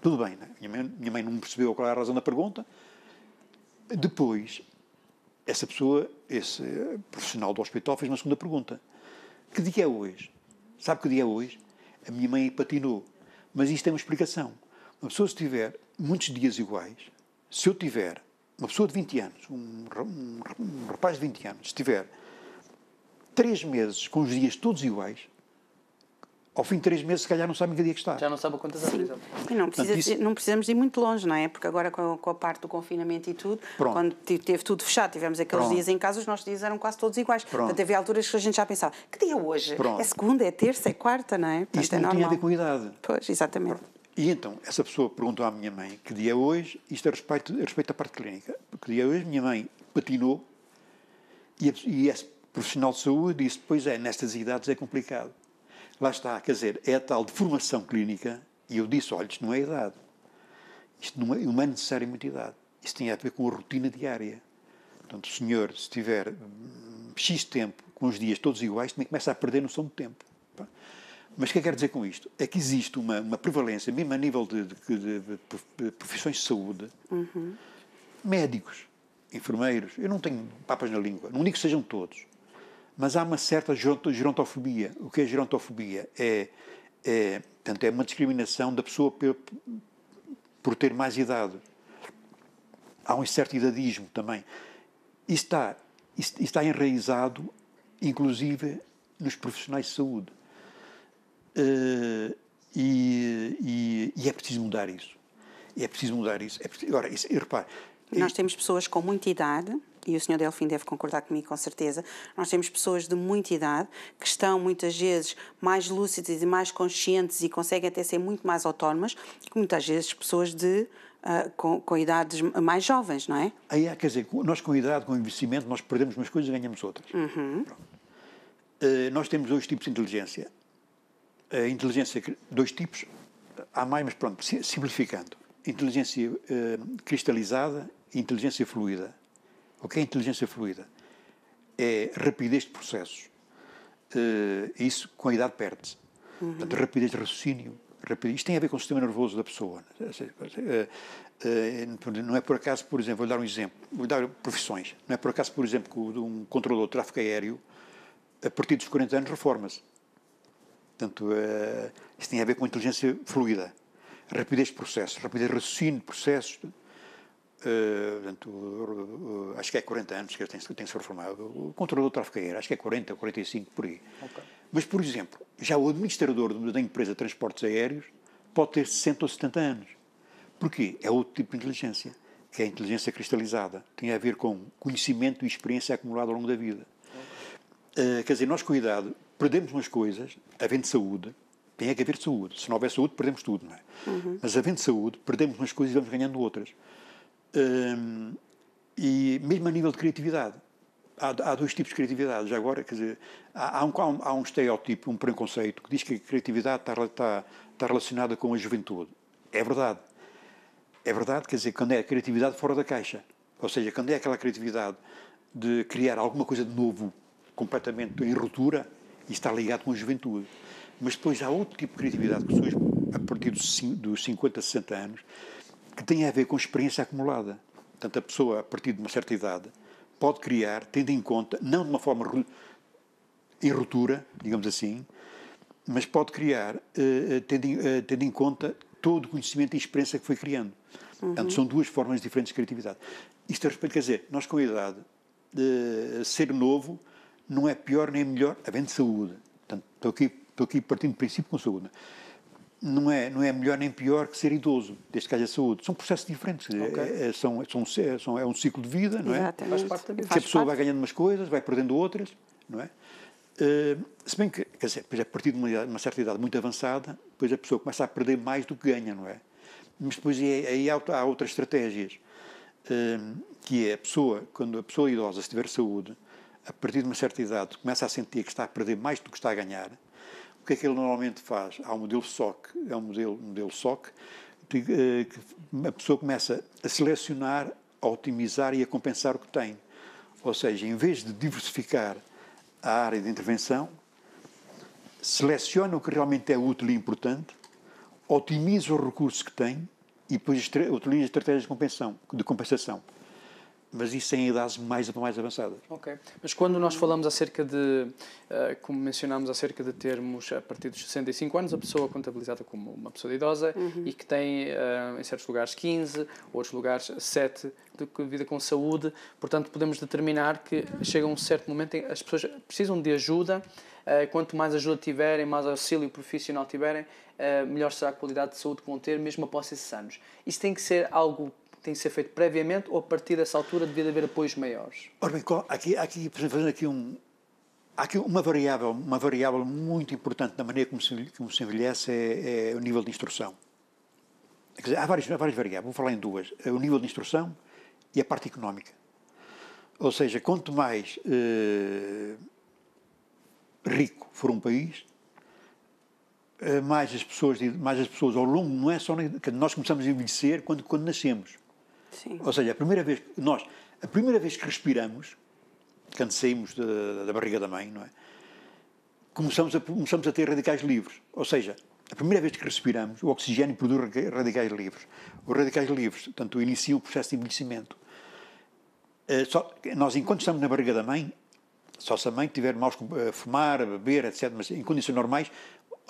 Tudo bem, né? minha, mãe, minha mãe não percebeu qual era a razão da pergunta, depois, essa pessoa, esse profissional do hospital, fez uma segunda pergunta. Que dia é hoje? Sabe que dia é hoje? A minha mãe patinou. Mas isto tem é uma explicação. Uma pessoa, se tiver muitos dias iguais, se eu tiver, uma pessoa de 20 anos, um, um, um rapaz de 20 anos, se tiver três meses com os dias todos iguais, ao fim de três meses, se calhar não sabem que dia que está. Já não sabem quantas Sim. horas. Então. Não, precisa, Portanto, isso... não precisamos ir muito longe, não é? Porque agora com a, com a parte do confinamento e tudo, Pronto. quando teve tudo fechado, tivemos aqueles Pronto. dias em casa, os nossos dias eram quase todos iguais. Pronto. Portanto, havia alturas que a gente já pensava, que dia é hoje? Pronto. É segunda, é terça, é quarta, não é? Portanto, Isto é não normal. tinha a ver Pois, exatamente. E então, essa pessoa perguntou à minha mãe que dia é hoje, isto a respeito, a respeito da parte clínica, que dia é hoje, minha mãe patinou e, e esse profissional de saúde disse, pois é, nestas idades é complicado. Lá está, quer dizer, é a tal deformação clínica, e eu disse, olha, isto não é idade. Isto não é, não é necessariamente idade. Isto tem a ver com a rotina diária. Portanto, o senhor, se tiver hum, X tempo, com os dias todos iguais, também começa a perder noção de tempo. Mas o que é eu quero dizer com isto? É que existe uma, uma prevalência, mesmo a nível de, de, de profissões de saúde, uhum. médicos, enfermeiros, eu não tenho papas na língua, não digo que sejam todos, mas há uma certa gerontofobia. O que é gerontofobia? É, é, tanto é uma discriminação da pessoa por, por ter mais idade. Há um certo idadismo também. Isso está, isso está enraizado, inclusive, nos profissionais de saúde. Uh, e, e, e, é preciso mudar isso. É preciso mudar isso. É preciso, agora, isso, repare. Nós temos pessoas com muita idade e o Sr. Delfim deve concordar comigo com certeza, nós temos pessoas de muita idade que estão muitas vezes mais lúcidas e mais conscientes e conseguem até ser muito mais autónomas que muitas vezes pessoas de Uh, com, com, idades mais jovens, não é? Aí há, é, quer dizer, nós com idade, com investimento, nós perdemos umas coisas e ganhamos outras. Uhum. Uh, nós temos dois tipos de inteligência. A inteligência, dois tipos, há mais, mas pronto, simplificando. Inteligência eh, cristalizada e inteligência fluida. O que é inteligência fluida? É rapidez de processos. Uh, isso com a idade perde-se. Uhum. Portanto, rapidez de raciocínio. Rapidez. Isto tem a ver com o sistema nervoso da pessoa. Eh, eh, não é por acaso, por exemplo, vou dar um exemplo, vou dar profissões. Não é por acaso, por exemplo, que um controlador de tráfego aéreo, a partir dos 40 anos, reforma-se. Portanto, isto isso tem a ver com inteligência fluida. Rapidez de processos, rapidez de raciocínio de processos. Eh, portanto, eh, acho que é 40 anos que ele tem, tem se reformado, o controlador aéreo acho que é 40, 45 por aí. Okay. Mas, por exemplo, já o administrador da empresa de transportes aéreos pode ter 60 ou 70 anos. Porquê? É outro tipo de inteligência, que é a inteligência cristalizada. Tem a ver com conhecimento e experiência acumulada ao longo da vida. Okay. Eh, quer dizer, nós, cuidado, perdemos umas coisas, havendo saúde, tem é que haver saúde. Se não houver saúde, perdemos tudo, não é? Uhum. Mas havendo saúde, perdemos umas coisas e vamos ganhando outras. Um, e mesmo a nível de criatividade. Há, há, dois tipos de criatividade, já agora, quer dizer, há, há, um, há um estereótipo, um preconceito, que diz que a criatividade está, está, está relacionada com a juventude. É verdade. É verdade, quer dizer, quando é a criatividade fora da caixa. Ou seja, quando é aquela criatividade de criar alguma coisa de novo, completamente em ruptura, e está ligado com a juventude. Mas depois há outro tipo de criatividade que surge a partir dos 50, 60 anos, que tem a ver com experiência acumulada. Portanto, a pessoa, a partir de uma certa idade, pode criar, tendo em conta, não de uma forma em ruptura, digamos assim, mas pode criar, uh, tendo, uh, tendo, em conta todo o conhecimento e experiência que foi criando. Uhum. Portanto, são duas formas diferentes de criatividade. Isto a respeito, quer dizer, nós com a idade, uh, ser novo não é pior nem melhor, havendo saúde. Portanto, estou aqui, estou aqui partindo do princípio com saúde. Não? não é, não é melhor nem pior que ser idoso, desde que haja saúde. São processos diferentes. É, okay. É, são, é, são, é um ciclo de vida, não é? Exatamente. a pessoa vai ganhando umas coisas, vai perdendo outras, não é? Uh, se bem que, quer dizer, a é partir de uma, uma, certa idade muito avançada, depois a pessoa começa a perder mais do que ganha, não é? Mas depois é, aí há, há, outras estratégias, uh, que é a pessoa, quando a pessoa idosa, se tiver saúde, a partir de uma certa idade, começa a sentir que está a perder mais do que está a ganhar, que é que ele normalmente faz? Há um modelo SOC, é um modelo, modelo SOC, que, eh, que a pessoa começa a selecionar, a otimizar e a compensar o que tem. Ou seja, em vez de diversificar a área de intervenção, seleciona o que realmente é útil e importante, otimiza os recursos que tem e depois utiliza estratégias de compensação. De compensação mas isso em idades mais, mais avançadas. Ok. Mas quando nós falamos acerca de, eh, como mencionámos, acerca de termos a partir dos 65 anos a pessoa contabilizada como uma pessoa idosa uhum. e que tem eh, em certos lugares 15, outros lugares 7 de vida com saúde, portanto podemos determinar que chega um certo momento em que as pessoas precisam de ajuda eh, quanto mais ajuda tiverem, mais auxílio profissional tiverem, melhor será a qualidade de saúde que vão ter, mesmo após esses anos. Isso tem que ser algo tem de ser feito previamente ou a partir dessa altura devia haver apoios maiores? Ora bem, aqui, aqui fazendo aqui um, há aqui uma variável, uma variável muito importante na maneira como se, como se envelhece é, é, o nível de instrução. Quer dizer, há, várias, há várias variáveis, vou falar em duas. É o nível de instrução e a parte económica. Ou seja, quanto mais eh, rico for um país, eh, mais as pessoas mais as pessoas ao longo não é só nós começamos a envelhecer quando quando nascemos Sim. Ou seja, a primeira vez que nós, a primeira vez que respiramos, quando saímos de, da barriga da mãe, não é? Começamos a, começamos a ter radicais livres. Ou seja, a primeira vez que respiramos, o oxigênio produz radicais livres. Os radicais livres, portanto, iniciam o processo de envelhecimento. Eh, só, nós, enquanto estamos na barriga da mãe, só se a mãe tiver maus a eh, fumar, a beber, etc., mas em condições normais,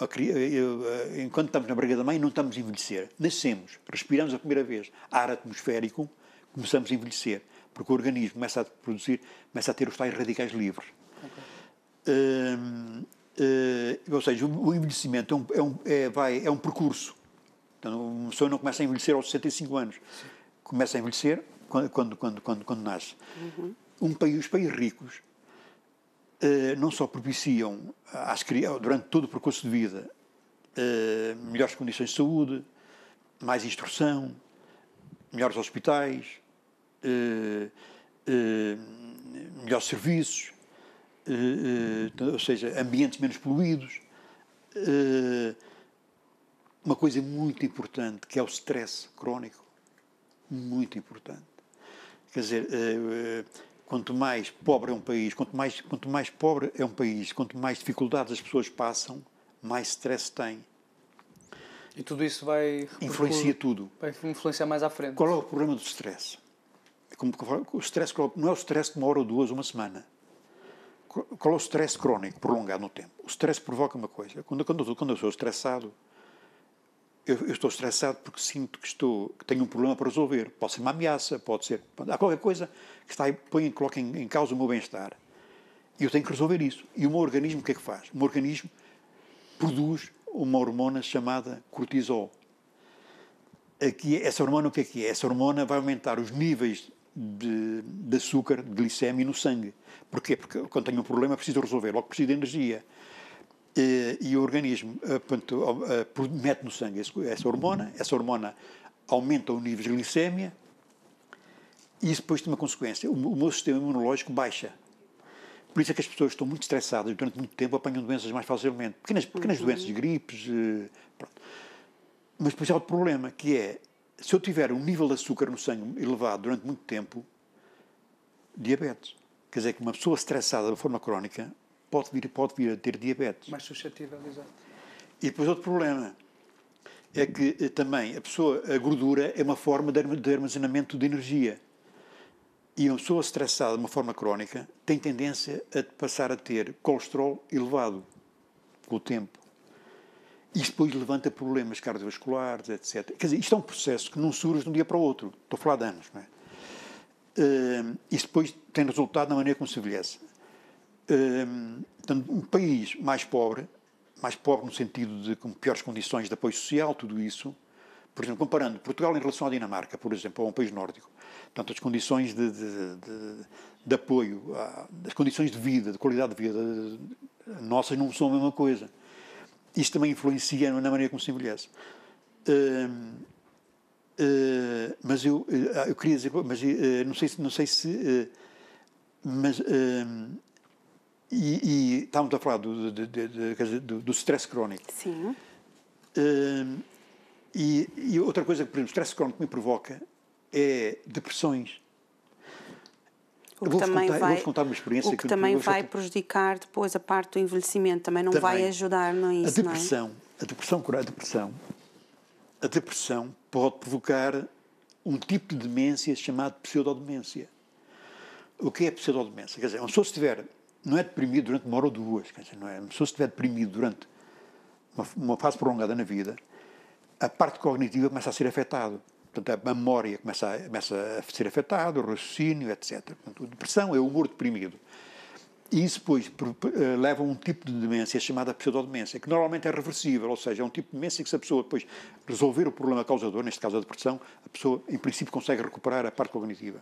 eh, enquanto estamos na barriga da mãe, não estamos a envelhecer. Nascemos, respiramos a primeira vez ar atmosférico, começamos a envelhecer, porque o organismo começa a produzir, começa a ter os tais radicais livres. Okay. Hum, eh, ou seja, o envelhecimento é um, é um, é, vai, é um percurso. Então, uma pessoa não começa a envelhecer aos 65 anos. Começa a envelhecer quando, quando, quando, quando, quando nasce. Uhum. Um país, os países ricos eh, não só propiciam às, durante todo o percurso de vida eh, melhores condições de saúde, mais instrução, melhores hospitais, eh, melhores serviços, ou seja, ambientes menos poluídos. Uma coisa muito importante que é o stress crónico, muito importante. Quer dizer, Quanto mais pobre é um país, quanto mais, quanto mais pobre é um país, quanto mais dificuldades as pessoas passam, mais stress tem. E tudo isso vai. Influencia tudo. Vai influenciar mais à frente. Qual é o problema do stress? É como, o stress não é o stress de uma hora ou duas, uma semana. Qual é o stress crónico, prolongado no tempo? O stress provoca uma coisa. Quando, quando, quando eu sou estressado, eu, eu, estou estressado porque sinto que estou, que tenho um problema para resolver. Pode ser uma ameaça, pode ser. Há qualquer coisa que está, põe, coloca em, em causa o meu bem-estar. E eu tenho que resolver isso. E o meu organismo, o que é que faz? O meu organismo produz uma hormona chamada cortisol. Aqui, essa hormona, o que é que é? Essa hormona vai aumentar os níveis de, de açúcar, de glicemia no sangue. Porquê? Porque quando tenho um problema preciso resolver, logo preciso de energia. E, e o organismo eh, portanto, eh, mete no sangue essa hormona, essa hormona aumenta o nível de glicemia e isso depois tem uma consequência. O, meu sistema imunológico baixa. Por isso é que as pessoas estão muito estressadas durante muito tempo apanham doenças mais facilmente. Pequenas, pequenas uhum. doenças, gripes. Eh, pronto. Mas depois há outro problema, que é se eu tiver um nível de açúcar no sangue elevado durante muito tempo, diabetes. Quer dizer que uma pessoa estressada de forma crónica pode vir, pode vir a ter diabetes. Mais suscetível, exato. E depois outro problema é que eh, também a pessoa, a gordura é uma forma de armazenamento de energia. E uma pessoa estressada de uma forma crónica tem tendência a passar a ter colesterol elevado com o tempo. Isto depois levanta problemas cardiovasculares, etc. Quer dizer, isto é um processo que não surge de um dia para o outro. Estou a falar de anos, não é? Uh, depois tem resultado na maneira como se envelhece. Ehm, portanto, um país mais pobre, mais pobre no sentido de com piores condições de apoio social, tudo isso, por exemplo, comparando Portugal em relação à Dinamarca, por exemplo, ou a um país nórdico, tanto as condições de, de, de, de apoio, as condições de vida, de qualidade de vida eh, nossas não são a mesma coisa. Isto também influencia na maneira como se envelhece. uh, mas eu, eh, ah, eu queria dizer, mas uh, não sei se, não sei se, mas ehm, e, e estávamos a falar do, do, stress crónico. Sim. Hum, e, e, outra coisa que, por exemplo, o stress crónico me provoca é depressões. vou vos contar, vai, vou contar uma experiência o que, que também que vai prejudicar depois a parte do envelhecimento, também não também, vai ajudar não é isso, a depressão, é? a depressão, a depressão, a depressão pode provocar um tipo de demência chamado pseudodemência. O que é pseudodemência? Quer dizer, uma pessoa se tiver não é deprimido durante uma hora ou duas. Quer dizer, não é? Uma pessoa, se estiver deprimido durante uma, uma fase prolongada na vida, a parte cognitiva começa a ser afetada. Portanto, a memória começa a, começa a ser afetada, o raciocínio, etc. Portanto, depressão é o humor deprimido. E isso, pois, eh, leva a um tipo de demência chamada pseudodemência, que normalmente é reversível, ou seja, é um tipo de demência que se a pessoa depois resolver o problema causador, neste caso a depressão, a pessoa, em princípio, consegue recuperar a parte cognitiva.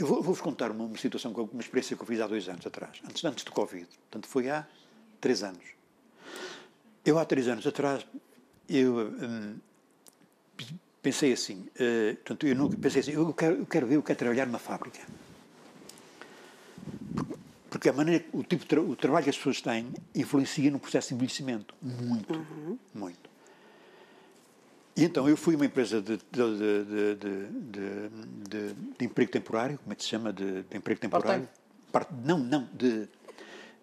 Eu vou, vos contar uma, uma, situação, uma experiência que eu fiz há dois anos atrás, antes, antes do Covid. Portanto, foi há três anos. Eu, há três anos atrás, eu hum, pensei assim, uh, portanto, eu nunca pensei assim, eu quero, eu quero ver, eu quero trabalhar numa fábrica. Porque a maneira, o tipo de tra- o trabalho que as pessoas têm influencia no processo de envelhecimento. Muito, uhum. muito então eu fui uma empresa de, de, de, de emprego temporário, como é que se chama? De, emprego temporário. Part não, não,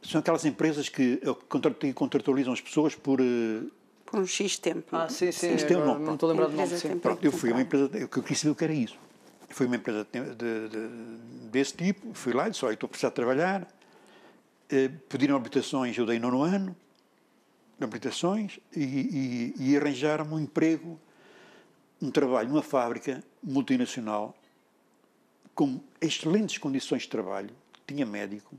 são aquelas empresas eh, que contratualizam as pessoas por. Eh, por um X tempo. Ah, sim, sim. um nome, não estou lembrar do nome. Sim. Pronto, eu fui uma empresa, eu quis saber o que era isso. Fui uma empresa desse tipo, fui lá e disse, olha, estou a precisar de trabalhar. Uh, pediram habitações, eu dei nono ano habilitações e, e, e arranjaram-me um emprego, um trabalho numa fábrica multinacional com excelentes condições de trabalho. Tinha médico,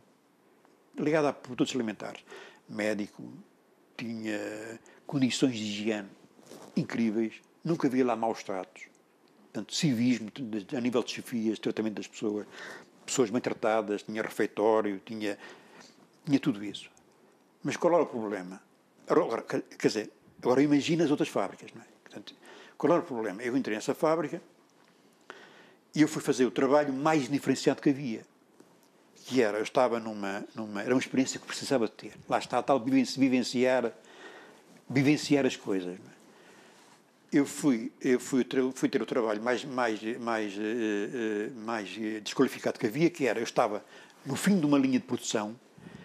ligado a produtos alimentares, médico, tinha condições de higiene incríveis, nunca havia lá maus tratos. Portanto, civismo a nível de chefias, tratamento das pessoas, pessoas bem tratadas, tinha refeitório, tinha, tinha tudo isso. Mas qual era o problema? Agora, quer dizer, agora imagina as outras fábricas, não é? Portanto, qual era o problema? Eu entrei nessa fábrica e eu fui fazer o trabalho mais diferenciado que havia. Que era, eu estava numa, numa Era uma experiência que precisava de ter. Lá está a tal vivenciar, vivenciar as coisas. É? Eu, fui, eu fui, fui ter o trabalho mais, mais, mais, eh, eh, mais eh, desqualificado que havia, que era, eu estava no fim de uma linha de produção,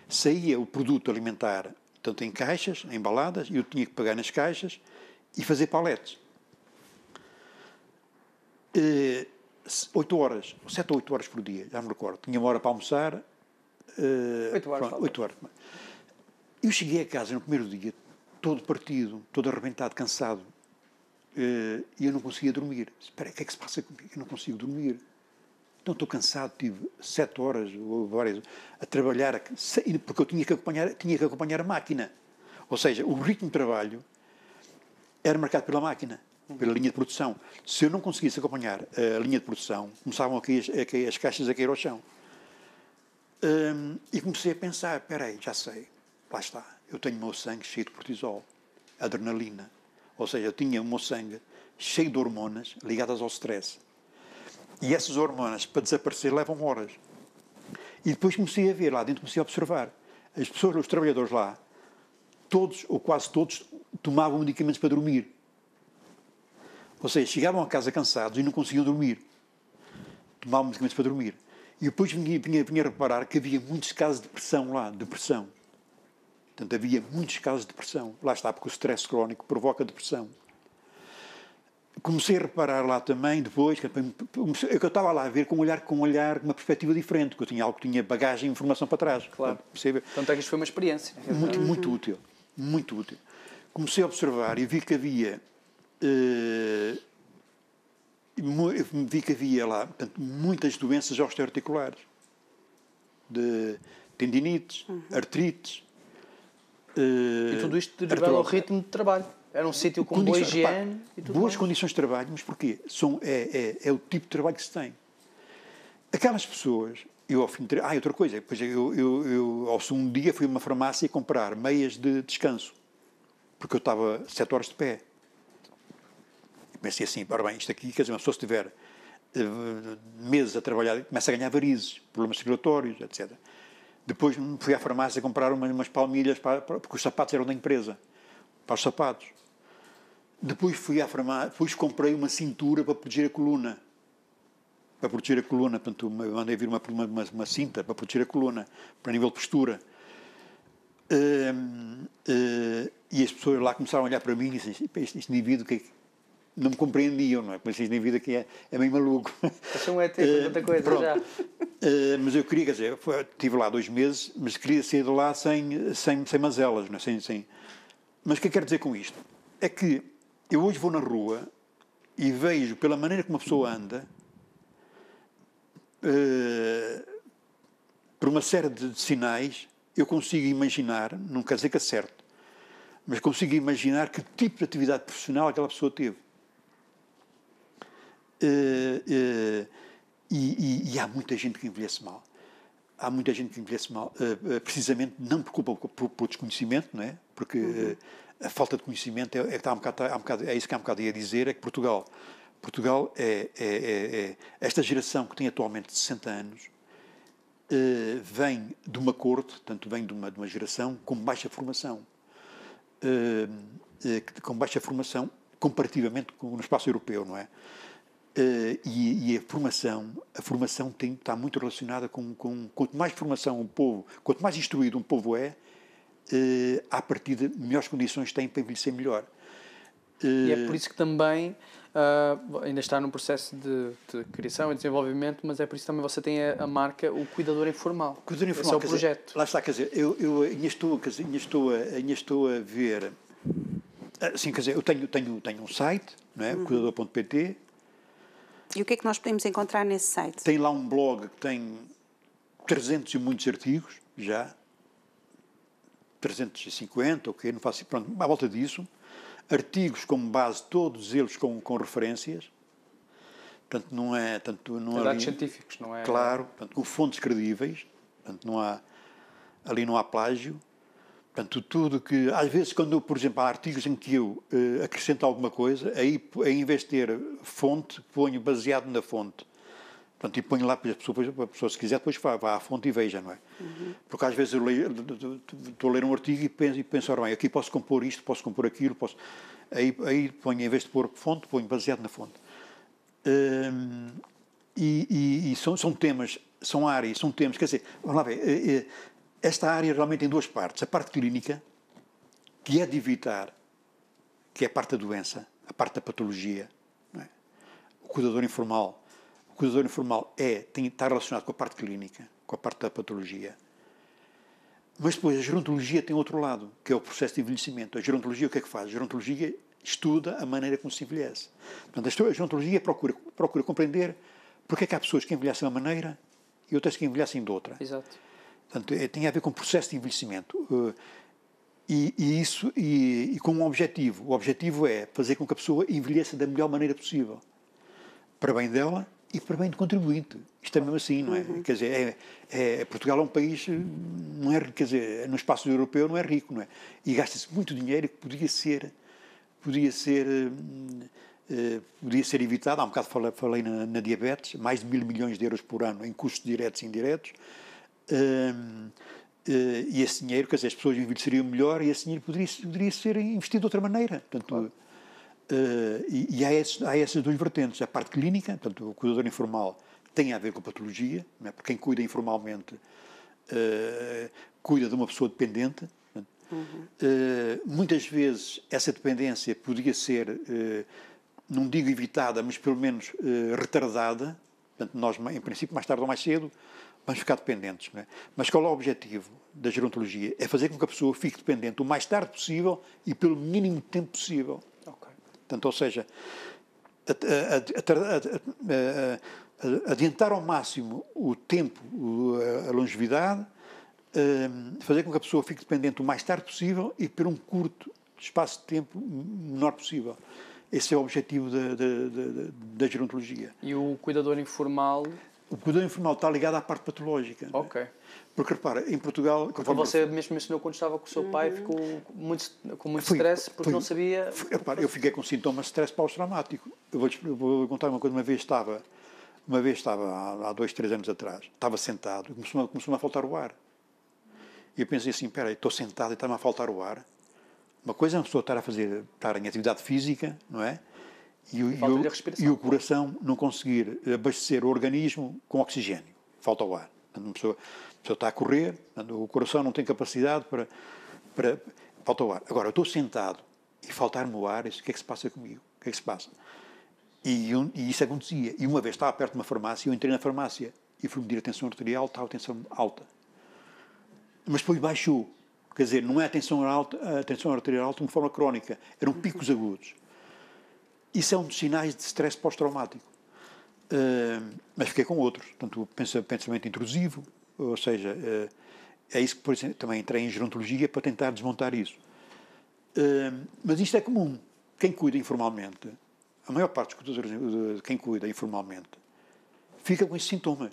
saía o produto alimentar portanto, em caixas embaladas, e eu tinha que pegar nas caixas e fazer paletes. Eh, oito horas, sete ou oito horas por dia, já me recordo. Tinha uma hora para almoçar. Uh, horas. Pronto, 8 horas. Eu cheguei a casa no primeiro dia, todo partido, todo arrebentado, cansado, eh, e eu não conseguia dormir. Espera, o que é que se passa comigo? Eu não consigo dormir. Não estou cansado, tive sete horas ou várias a trabalhar, porque eu tinha que acompanhar, tinha que acompanhar a máquina. Ou seja, o ritmo de trabalho era marcado pela máquina, pela uhum. linha de produção. Se eu não conseguisse acompanhar eh, a linha de produção, começavam a cair, a cair as caixas a cair ao chão. Hum, e comecei a pensar: espera aí, já sei, lá está, eu tenho o meu sangue cheio de cortisol, adrenalina. Ou seja, eu tinha o meu sangue cheio de hormonas ligadas ao stress. E essas hormonas, para desaparecer, levam horas. E depois comecei a ver lá dentro, comecei a observar. As pessoas, os trabalhadores lá, todos, ou quase todos, tomavam medicamentos para dormir. Ou seja, chegavam a casa cansados e não conseguiam dormir. Tomavam medicamentos para dormir. E depois vinha, vinha, vinha reparar que havia muitos casos de depressão lá, depressão. Portanto, havia muitos casos de depressão. Lá está, porque o stress crónico provoca depressão comecei a reparar lá também depois é que eu estava lá a ver com um olhar com um olhar uma perspectiva diferente que eu tinha algo que tinha bagagem e informação para trás claro percebe tanto é que isto foi uma experiência muito uhum. muito útil muito útil comecei a observar e vi que havia uh, vi que havia lá portanto, muitas doenças osteoarticulares de tendinites uhum. artrites uh, e tudo isto eh, derivado ao ritmo de trabalho era um sítio com boa higiene e tudo Boas condições de trabalho, mas porquê? São, é, é, é, o tipo de trabalho que se tem. Aquelas pessoas, eu ao fim de... Ah, outra coisa, depois é, eu, eu, eu, ao segundo dia fui a uma farmácia comprar meias de descanso, porque eu estava sete horas de pé. E pensei assim, ora bem, isto aqui, quer dizer, uma pessoa se tiver eh, meses a trabalhar, começa a ganhar varizes, problemas circulatórios, etc. Depois fui à farmácia comprar umas, umas palmilhas, para, para, porque os sapatos eram da empresa, para os sapatos. Depois fui à farmácia, depois comprei uma cintura para proteger a coluna. Para proteger a coluna, portanto, mandei vir uma, uma, uma cinta para proteger a coluna, para nível de postura. uh, e as pessoas lá começaram a olhar para mim e dizem, este, este indivíduo é que não me compreendiam, não é? Mas este indivíduo que é, é meio maluco. Acham é uh, hum, coisa pronto. já. Uh, mas eu queria, quer dizer, estive lá dois meses, mas queria sair de lá sem, sem, sem mazelas, não é? sem, sem... Mas o que eu quero dizer com isto? É que eu hoje vou na rua e vejo pela maneira como uma pessoa anda, uh, por uma série de sinais, eu consigo imaginar, não quer dizer que acerte, mas consigo imaginar que tipo de atividade profissional aquela pessoa teve. Uh, uh, e, e, e, há muita gente que envelhece mal. Há muita gente que envelhece mal, precisamente não por culpa por, por desconhecimento, não é? Porque uhum a falta de conhecimento é, é, está um bocado, há tá um bocado, é isso que há um bocado ia dizer, é que Portugal, Portugal é, é, é, é esta geração que tem atualmente 60 anos, eh, vem de uma corte, tanto vem de uma, de uma geração com baixa formação, uh, com baixa formação comparativamente com o espaço europeu, não é? E, e, a formação, a formação tem, está muito relacionada com, com quanto mais formação um povo, quanto mais instruído um povo é, a eh, à partida, melhores condições têm para envelhecer melhor. e é eh, por isso que também uh, ainda está num processo de, de, criação e desenvolvimento, mas é por isso que também você tem a, a marca, o cuidador informal. Cuidador informal. Esse é o projeto. Dizer, lá está, quer dizer, eu, eu ainda, estou, quer dizer, ainda, estou a, ainda estou a ver. Ah, sim, quer dizer, eu tenho, tenho, tenho um site, não é? Uhum. cuidador.pt. E o que é que nós podemos encontrar nesse site? Tem lá um blog que tem 300 e muitos artigos já. 350, ok, não faço, pronto, à volta disso, artigos como base, todos eles com, com referências, portanto, não é... Tanto, não é dados científicos, não é? Claro, portanto, com fontes credíveis, portanto, não há, ali não há plágio, portanto, tudo que... Às vezes, quando, eu, por exemplo, há artigos em que eu eh, acrescento alguma coisa, aí, em vez de ter fonte, ponho baseado na fonte, Portanto, e ponho lá para a pessoa, para a pessoa se quiser, depois vá, vá à fonte e veja, não é? Uhum. Porque às vezes eu leio, estou a ler um artigo e penso, e penso, bem, aqui posso compor isto, posso compor aquilo, posso... Aí, aí ponho, em vez de pôr fonte, ponho baseado na fonte. Hum, e, e, e são, são, temas, são áreas, são temas, quer dizer, vamos lá ver, eh, eh, esta área realmente tem duas partes. A parte clínica, que é de evitar, que é a parte da doença, a parte da patologia, é? o cuidador informal, o cuidador informal é, tem, está relacionado com a parte clínica, com a parte da patologia. Mas depois a gerontologia tem outro lado, que é o processo de envelhecimento. A gerontologia o que é que faz? A gerontologia estuda a maneira como se envelhece. Portanto, a gerontologia procura, procura compreender porque é que há pessoas que envelhecem de uma maneira e outras que envelhecem de outra. Exato. Portanto, é, tem a ver com o processo de envelhecimento. Uh, e, e isso, e, e, com um objetivo. O objetivo é fazer com que a pessoa envelheça da melhor maneira possível. Para bem dela e para bem do contribuinte. Isto é mesmo assim, não é? Uhum. Quer dizer, é, é, Portugal é um país, não é, quer dizer, no espaço europeu não é rico, não é? E gasta-se muito dinheiro que podia ser, podia ser, eh, eh, podia ser evitado. Há um bocado falei, falei na, na, diabetes, mais de mil milhões de euros por ano em custos diretos e indiretos. Uh, e esse dinheiro, quer dizer, as pessoas envelheceriam melhor e esse dinheiro poderia, poderia ser investido de outra maneira. Portanto, claro. Uh, e, e há, esses, há, essas duas vertentes. A parte clínica, portanto, o cuidador informal tem a ver com a patologia, é porque quem cuida informalmente uh, cuida de uma pessoa dependente. É? Uhum. Uh, muitas vezes essa dependência podia ser, não digo evitada, mas pelo menos retardada. Portanto, nós, em princípio, mais tarde ou mais cedo, vamos ficar dependentes. É? Mas qual é o objetivo da gerontologia? É fazer com que a pessoa fique dependente o mais tarde possível e pelo mínimo tempo possível. Portanto, ou seja, adiantar ao máximo o tempo, a longevidade, ehm, fazer com que a pessoa fique dependente o mais tarde possível e por um curto espaço de tempo menor possível. Esse é o objetivo da, da, da, da gerontologia. E o cuidador informal o cuidado informal está ligado à parte patológica. É? Ok. Porque repara, em Portugal. Como você mesmo mencionou quando estava com o seu pai, uhum. ficou muito, com muito fui, stress porque fui, não sabia. Fui, repara, eu fiquei com sintomas de stress pós-traumático. Eu vou, vou contar uma coisa. Uma vez estava, uma vez estava há, há dois, três anos atrás, estava sentado e começou-me começou a faltar o ar. E eu pensei assim: espera, estou sentado e está-me a faltar o ar. Uma coisa é uma pessoa estar a fazer, estar em atividade física, não é? e o, e, o, coração não conseguir abastecer o organismo com oxigênio, falta o ar. Uma pessoa, a pessoa está a correr, o coração não tem capacidade para, para. falta o ar. Agora, eu estou sentado e faltar-me o ar, isso, o que é que se passa comigo? O que é que se passa? E, e isso acontecia. E uma vez estava perto de uma farmácia, eu entrei na farmácia e fui medir a tensão arterial, estava a tensão alta. Mas depois baixou. Quer dizer, não é a tensão, alta, a tensão arterial alta de uma forma crónica, eram picos agudos. Isso é um dos sinais de stress pós-traumático. Uh, mas fiquei com outros. Portanto, o pensamento intrusivo, ou seja, uh, é isso que por exemplo, também entrei em gerontologia para tentar desmontar isso. Uh, mas isto é comum. Quem cuida informalmente, a maior parte dos cuidadores, quem cuida informalmente, fica com esses sintomas.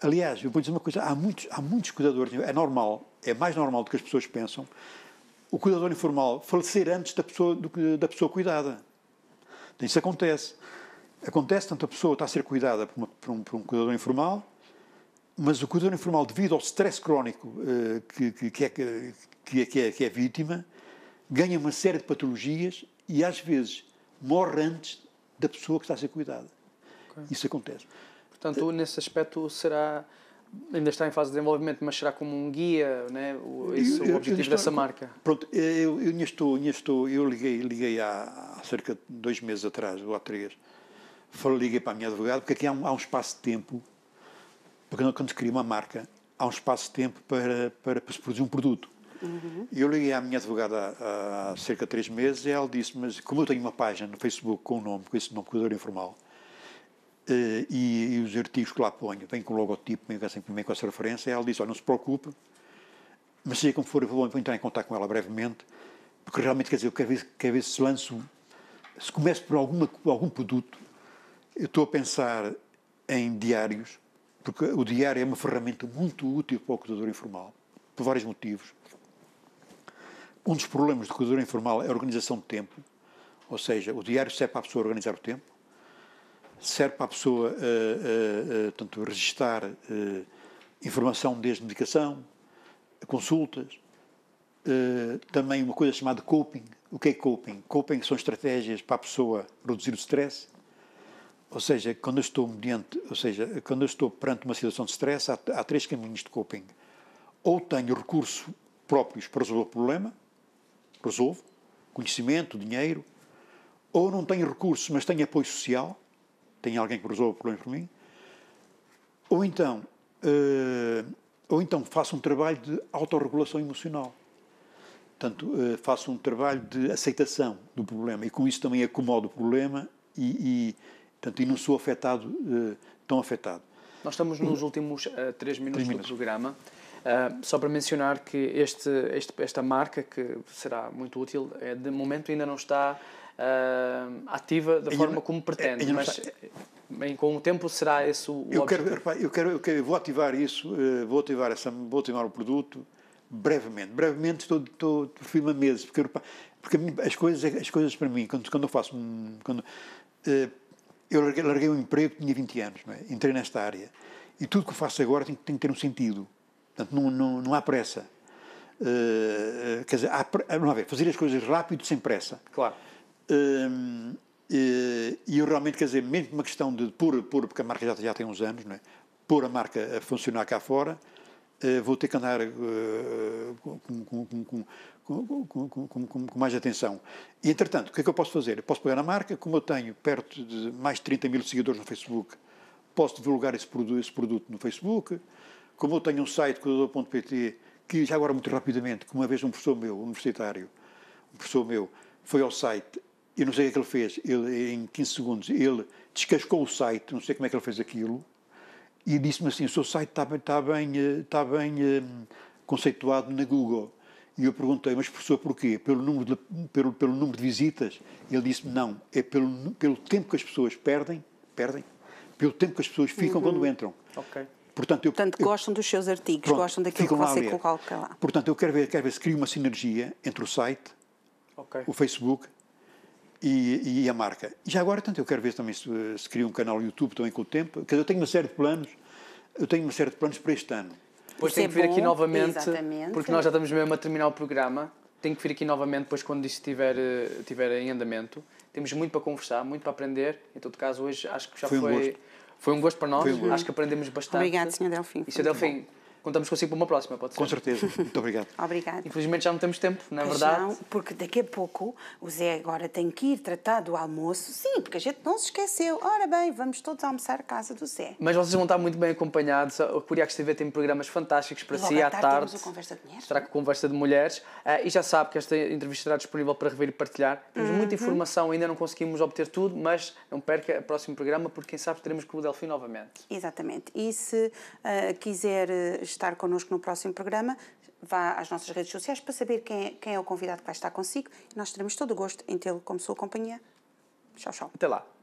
Aliás, eu vou dizer uma coisa: há muitos, há muitos cuidadores, é normal, é mais normal do que as pessoas pensam, o cuidador informal falecer antes da pessoa, da pessoa cuidada. Isso acontece. Acontece tanto a pessoa está a ser cuidada por, uma, por, um, por um, cuidador informal, mas o cuidador informal, devido ao stress crónico uh, que, é que, que, é, que, é, que é vítima, ganha uma série de patologias e às vezes morre antes da pessoa que está a ser cuidada. Okay. Isso acontece. Portanto, nesse aspecto será ainda está em fase de desenvolvimento, mas será como um guia, né? o, esse é eu, o objetivo estou, dessa marca? Pronto, eu, eu, estou, eu, estou, eu liguei, liguei há, há, cerca de dois meses atrás, ou há três, falei, liguei para a minha advogada, porque aqui há um, há um espaço de tempo, porque quando se cria uma marca, há um espaço de tempo para, para, para se produzir um produto. Uhum. Eu liguei à minha advogada há, há cerca de três meses e ela disse, mas como eu tenho uma página no Facebook com o um nome, com esse nome, Cuidador Informal, eh, e, e, os artigos que lá ponho, vem com o logotipo, vem, assim, com essa referência, e ela diz, olha, não se preocupe, mas seja é como for, eu vou entrar em contato com ela brevemente, porque realmente, quer dizer, eu quero ver, quero ver se lanço, se começo por alguma, algum produto, eu estou a pensar em diários, porque o diário é uma ferramenta muito útil para o acusador informal, por vários motivos. Um dos problemas do acusador informal é a organização de tempo, ou seja, o diário serve para a pessoa organizar o tempo, serve para a pessoa uh, eh, uh, eh, eh, tanto registar uh, informação desde medicação, consultas, também uma coisa chamada coping. O que é coping? Coping são estratégias para a pessoa reduzir o stress. Ou seja, quando eu estou mediante, ou seja, quando eu estou perante uma situação de stress, há, há três caminhos de coping. Ou tenho recursos próprios para resolver o problema, resolvo, conhecimento, dinheiro, ou não tenho recursos, mas tenho apoio social, tem alguém que resolve o problema por mim, ou então, uh, ou então faço um trabalho de autorregulação emocional. Portanto, uh, faço um trabalho de aceitação do problema e com isso também acomodo o problema e, e, portanto, e não sou afetado, uh, tão afetado. Nós estamos nos últimos três minutos, três minutos do programa. Uh, só para mencionar que este, este, esta marca, que será muito útil, é, de momento ainda não está uh, ativa da e forma como pretende, mas eh, bem, com o tempo será esse o eu Quero, eu quero, eu quero, vou ativar isso, eh, vou ativar essa, vou ativar o produto brevemente, brevemente estou, estou, estou filme a meses, porque, porque as coisas, as coisas para mim quando, quando eu faço, quando eh, eu larguei, larguei um emprego que tinha 20 anos, é? entrei nesta área. E tudo que eu faço agora tem, tem que ter um sentido. Portanto, não, não, não há pressa. Uh, quer dizer, há, não há ver, fazer as coisas rápido sem pressa. Claro e, eu realmente, quer dizer, mesmo uma questão de pôr, pôr porque a marca já, já tem uns anos, não é? pôr a marca a funcionar cá fora, vou ter que andar com, mais atenção. E, entretanto, o que é que eu posso fazer? Eu posso pegar a marca, como eu tenho perto de mais de 30 mil seguidores no Facebook, posso divulgar esse produto, esse produto no Facebook, como eu tenho um site, cuidador.pt, que já agora muito rapidamente, como uma vez um professor meu, universitário, um professor meu, foi ao site eu não sei o que é que ele fez, ele, em 15 segundos, ele descascou o site, não sei como é que ele fez aquilo, e disse-me assim, o seu site está bem, está bem, eh, está bem um, eh, conceituado na Google. E eu perguntei, mas professor, porquê? Pelo número de, pelo, pelo número de visitas? Ele disse-me, não, é pelo, pelo tempo que as pessoas perdem, perdem, pelo tempo que as pessoas ficam uhum. quando entram. Ok. Portanto, eu, Portanto, gostam dos seus artigos, pronto, gostam daquilo que você coloca lá. Portanto, eu quero ver, quero ver se cria uma sinergia entre o site, okay. o Facebook e, e a marca. Já agora, tanto eu quero ver também se, se cria um canal YouTube também com o tempo. Quer eu tenho uma série de planos, eu tenho uma série de planos para este ano. Depois tenho é que vir bom, aqui novamente, exatamente. porque nós já estamos mesmo a terminar o programa. Tenho que vir aqui novamente depois quando isto estiver, estiver eh, em andamento. Temos muito para conversar, muito para aprender. Em todo caso, hoje acho que já foi. Um foi, foi um gosto para nós, um gosto. acho que aprendemos bastante. Obrigada, Sr. Delfim. E Sra. Delfim, contamos consigo para uma próxima, pode ser? Com certeza. Muito obrigado. [LAUGHS] Obrigada. Infelizmente já não temos tempo, não é pois verdade. Não, porque daqui a pouco o Zé agora tem que ir tratar do almoço. Sim, porque a gente não se esqueceu. Ora bem, vamos todos almoçar à casa do Zé. Mas vocês vão estar muito bem acompanhados. O Curiax TV tem programas fantásticos para si à tarde. tarde. Temos a Conversa de Mulheres. Será que Conversa de Mulheres. Ah, e já sabe que esta entrevista estará disponível para rever e partilhar. Temos uhum. muita informação, ainda não conseguimos obter tudo, mas não perca o próximo programa, porque quem sabe teremos com o Delfim novamente. Exatamente. E se uh, quiser uh, estar connosco no próximo programa, vá às nossas redes sociais para saber quem é, quem é o convidado que vai estar consigo. Nós teremos todo o gosto em tê-lo como sua companhia. Tchau, tchau. Até lá.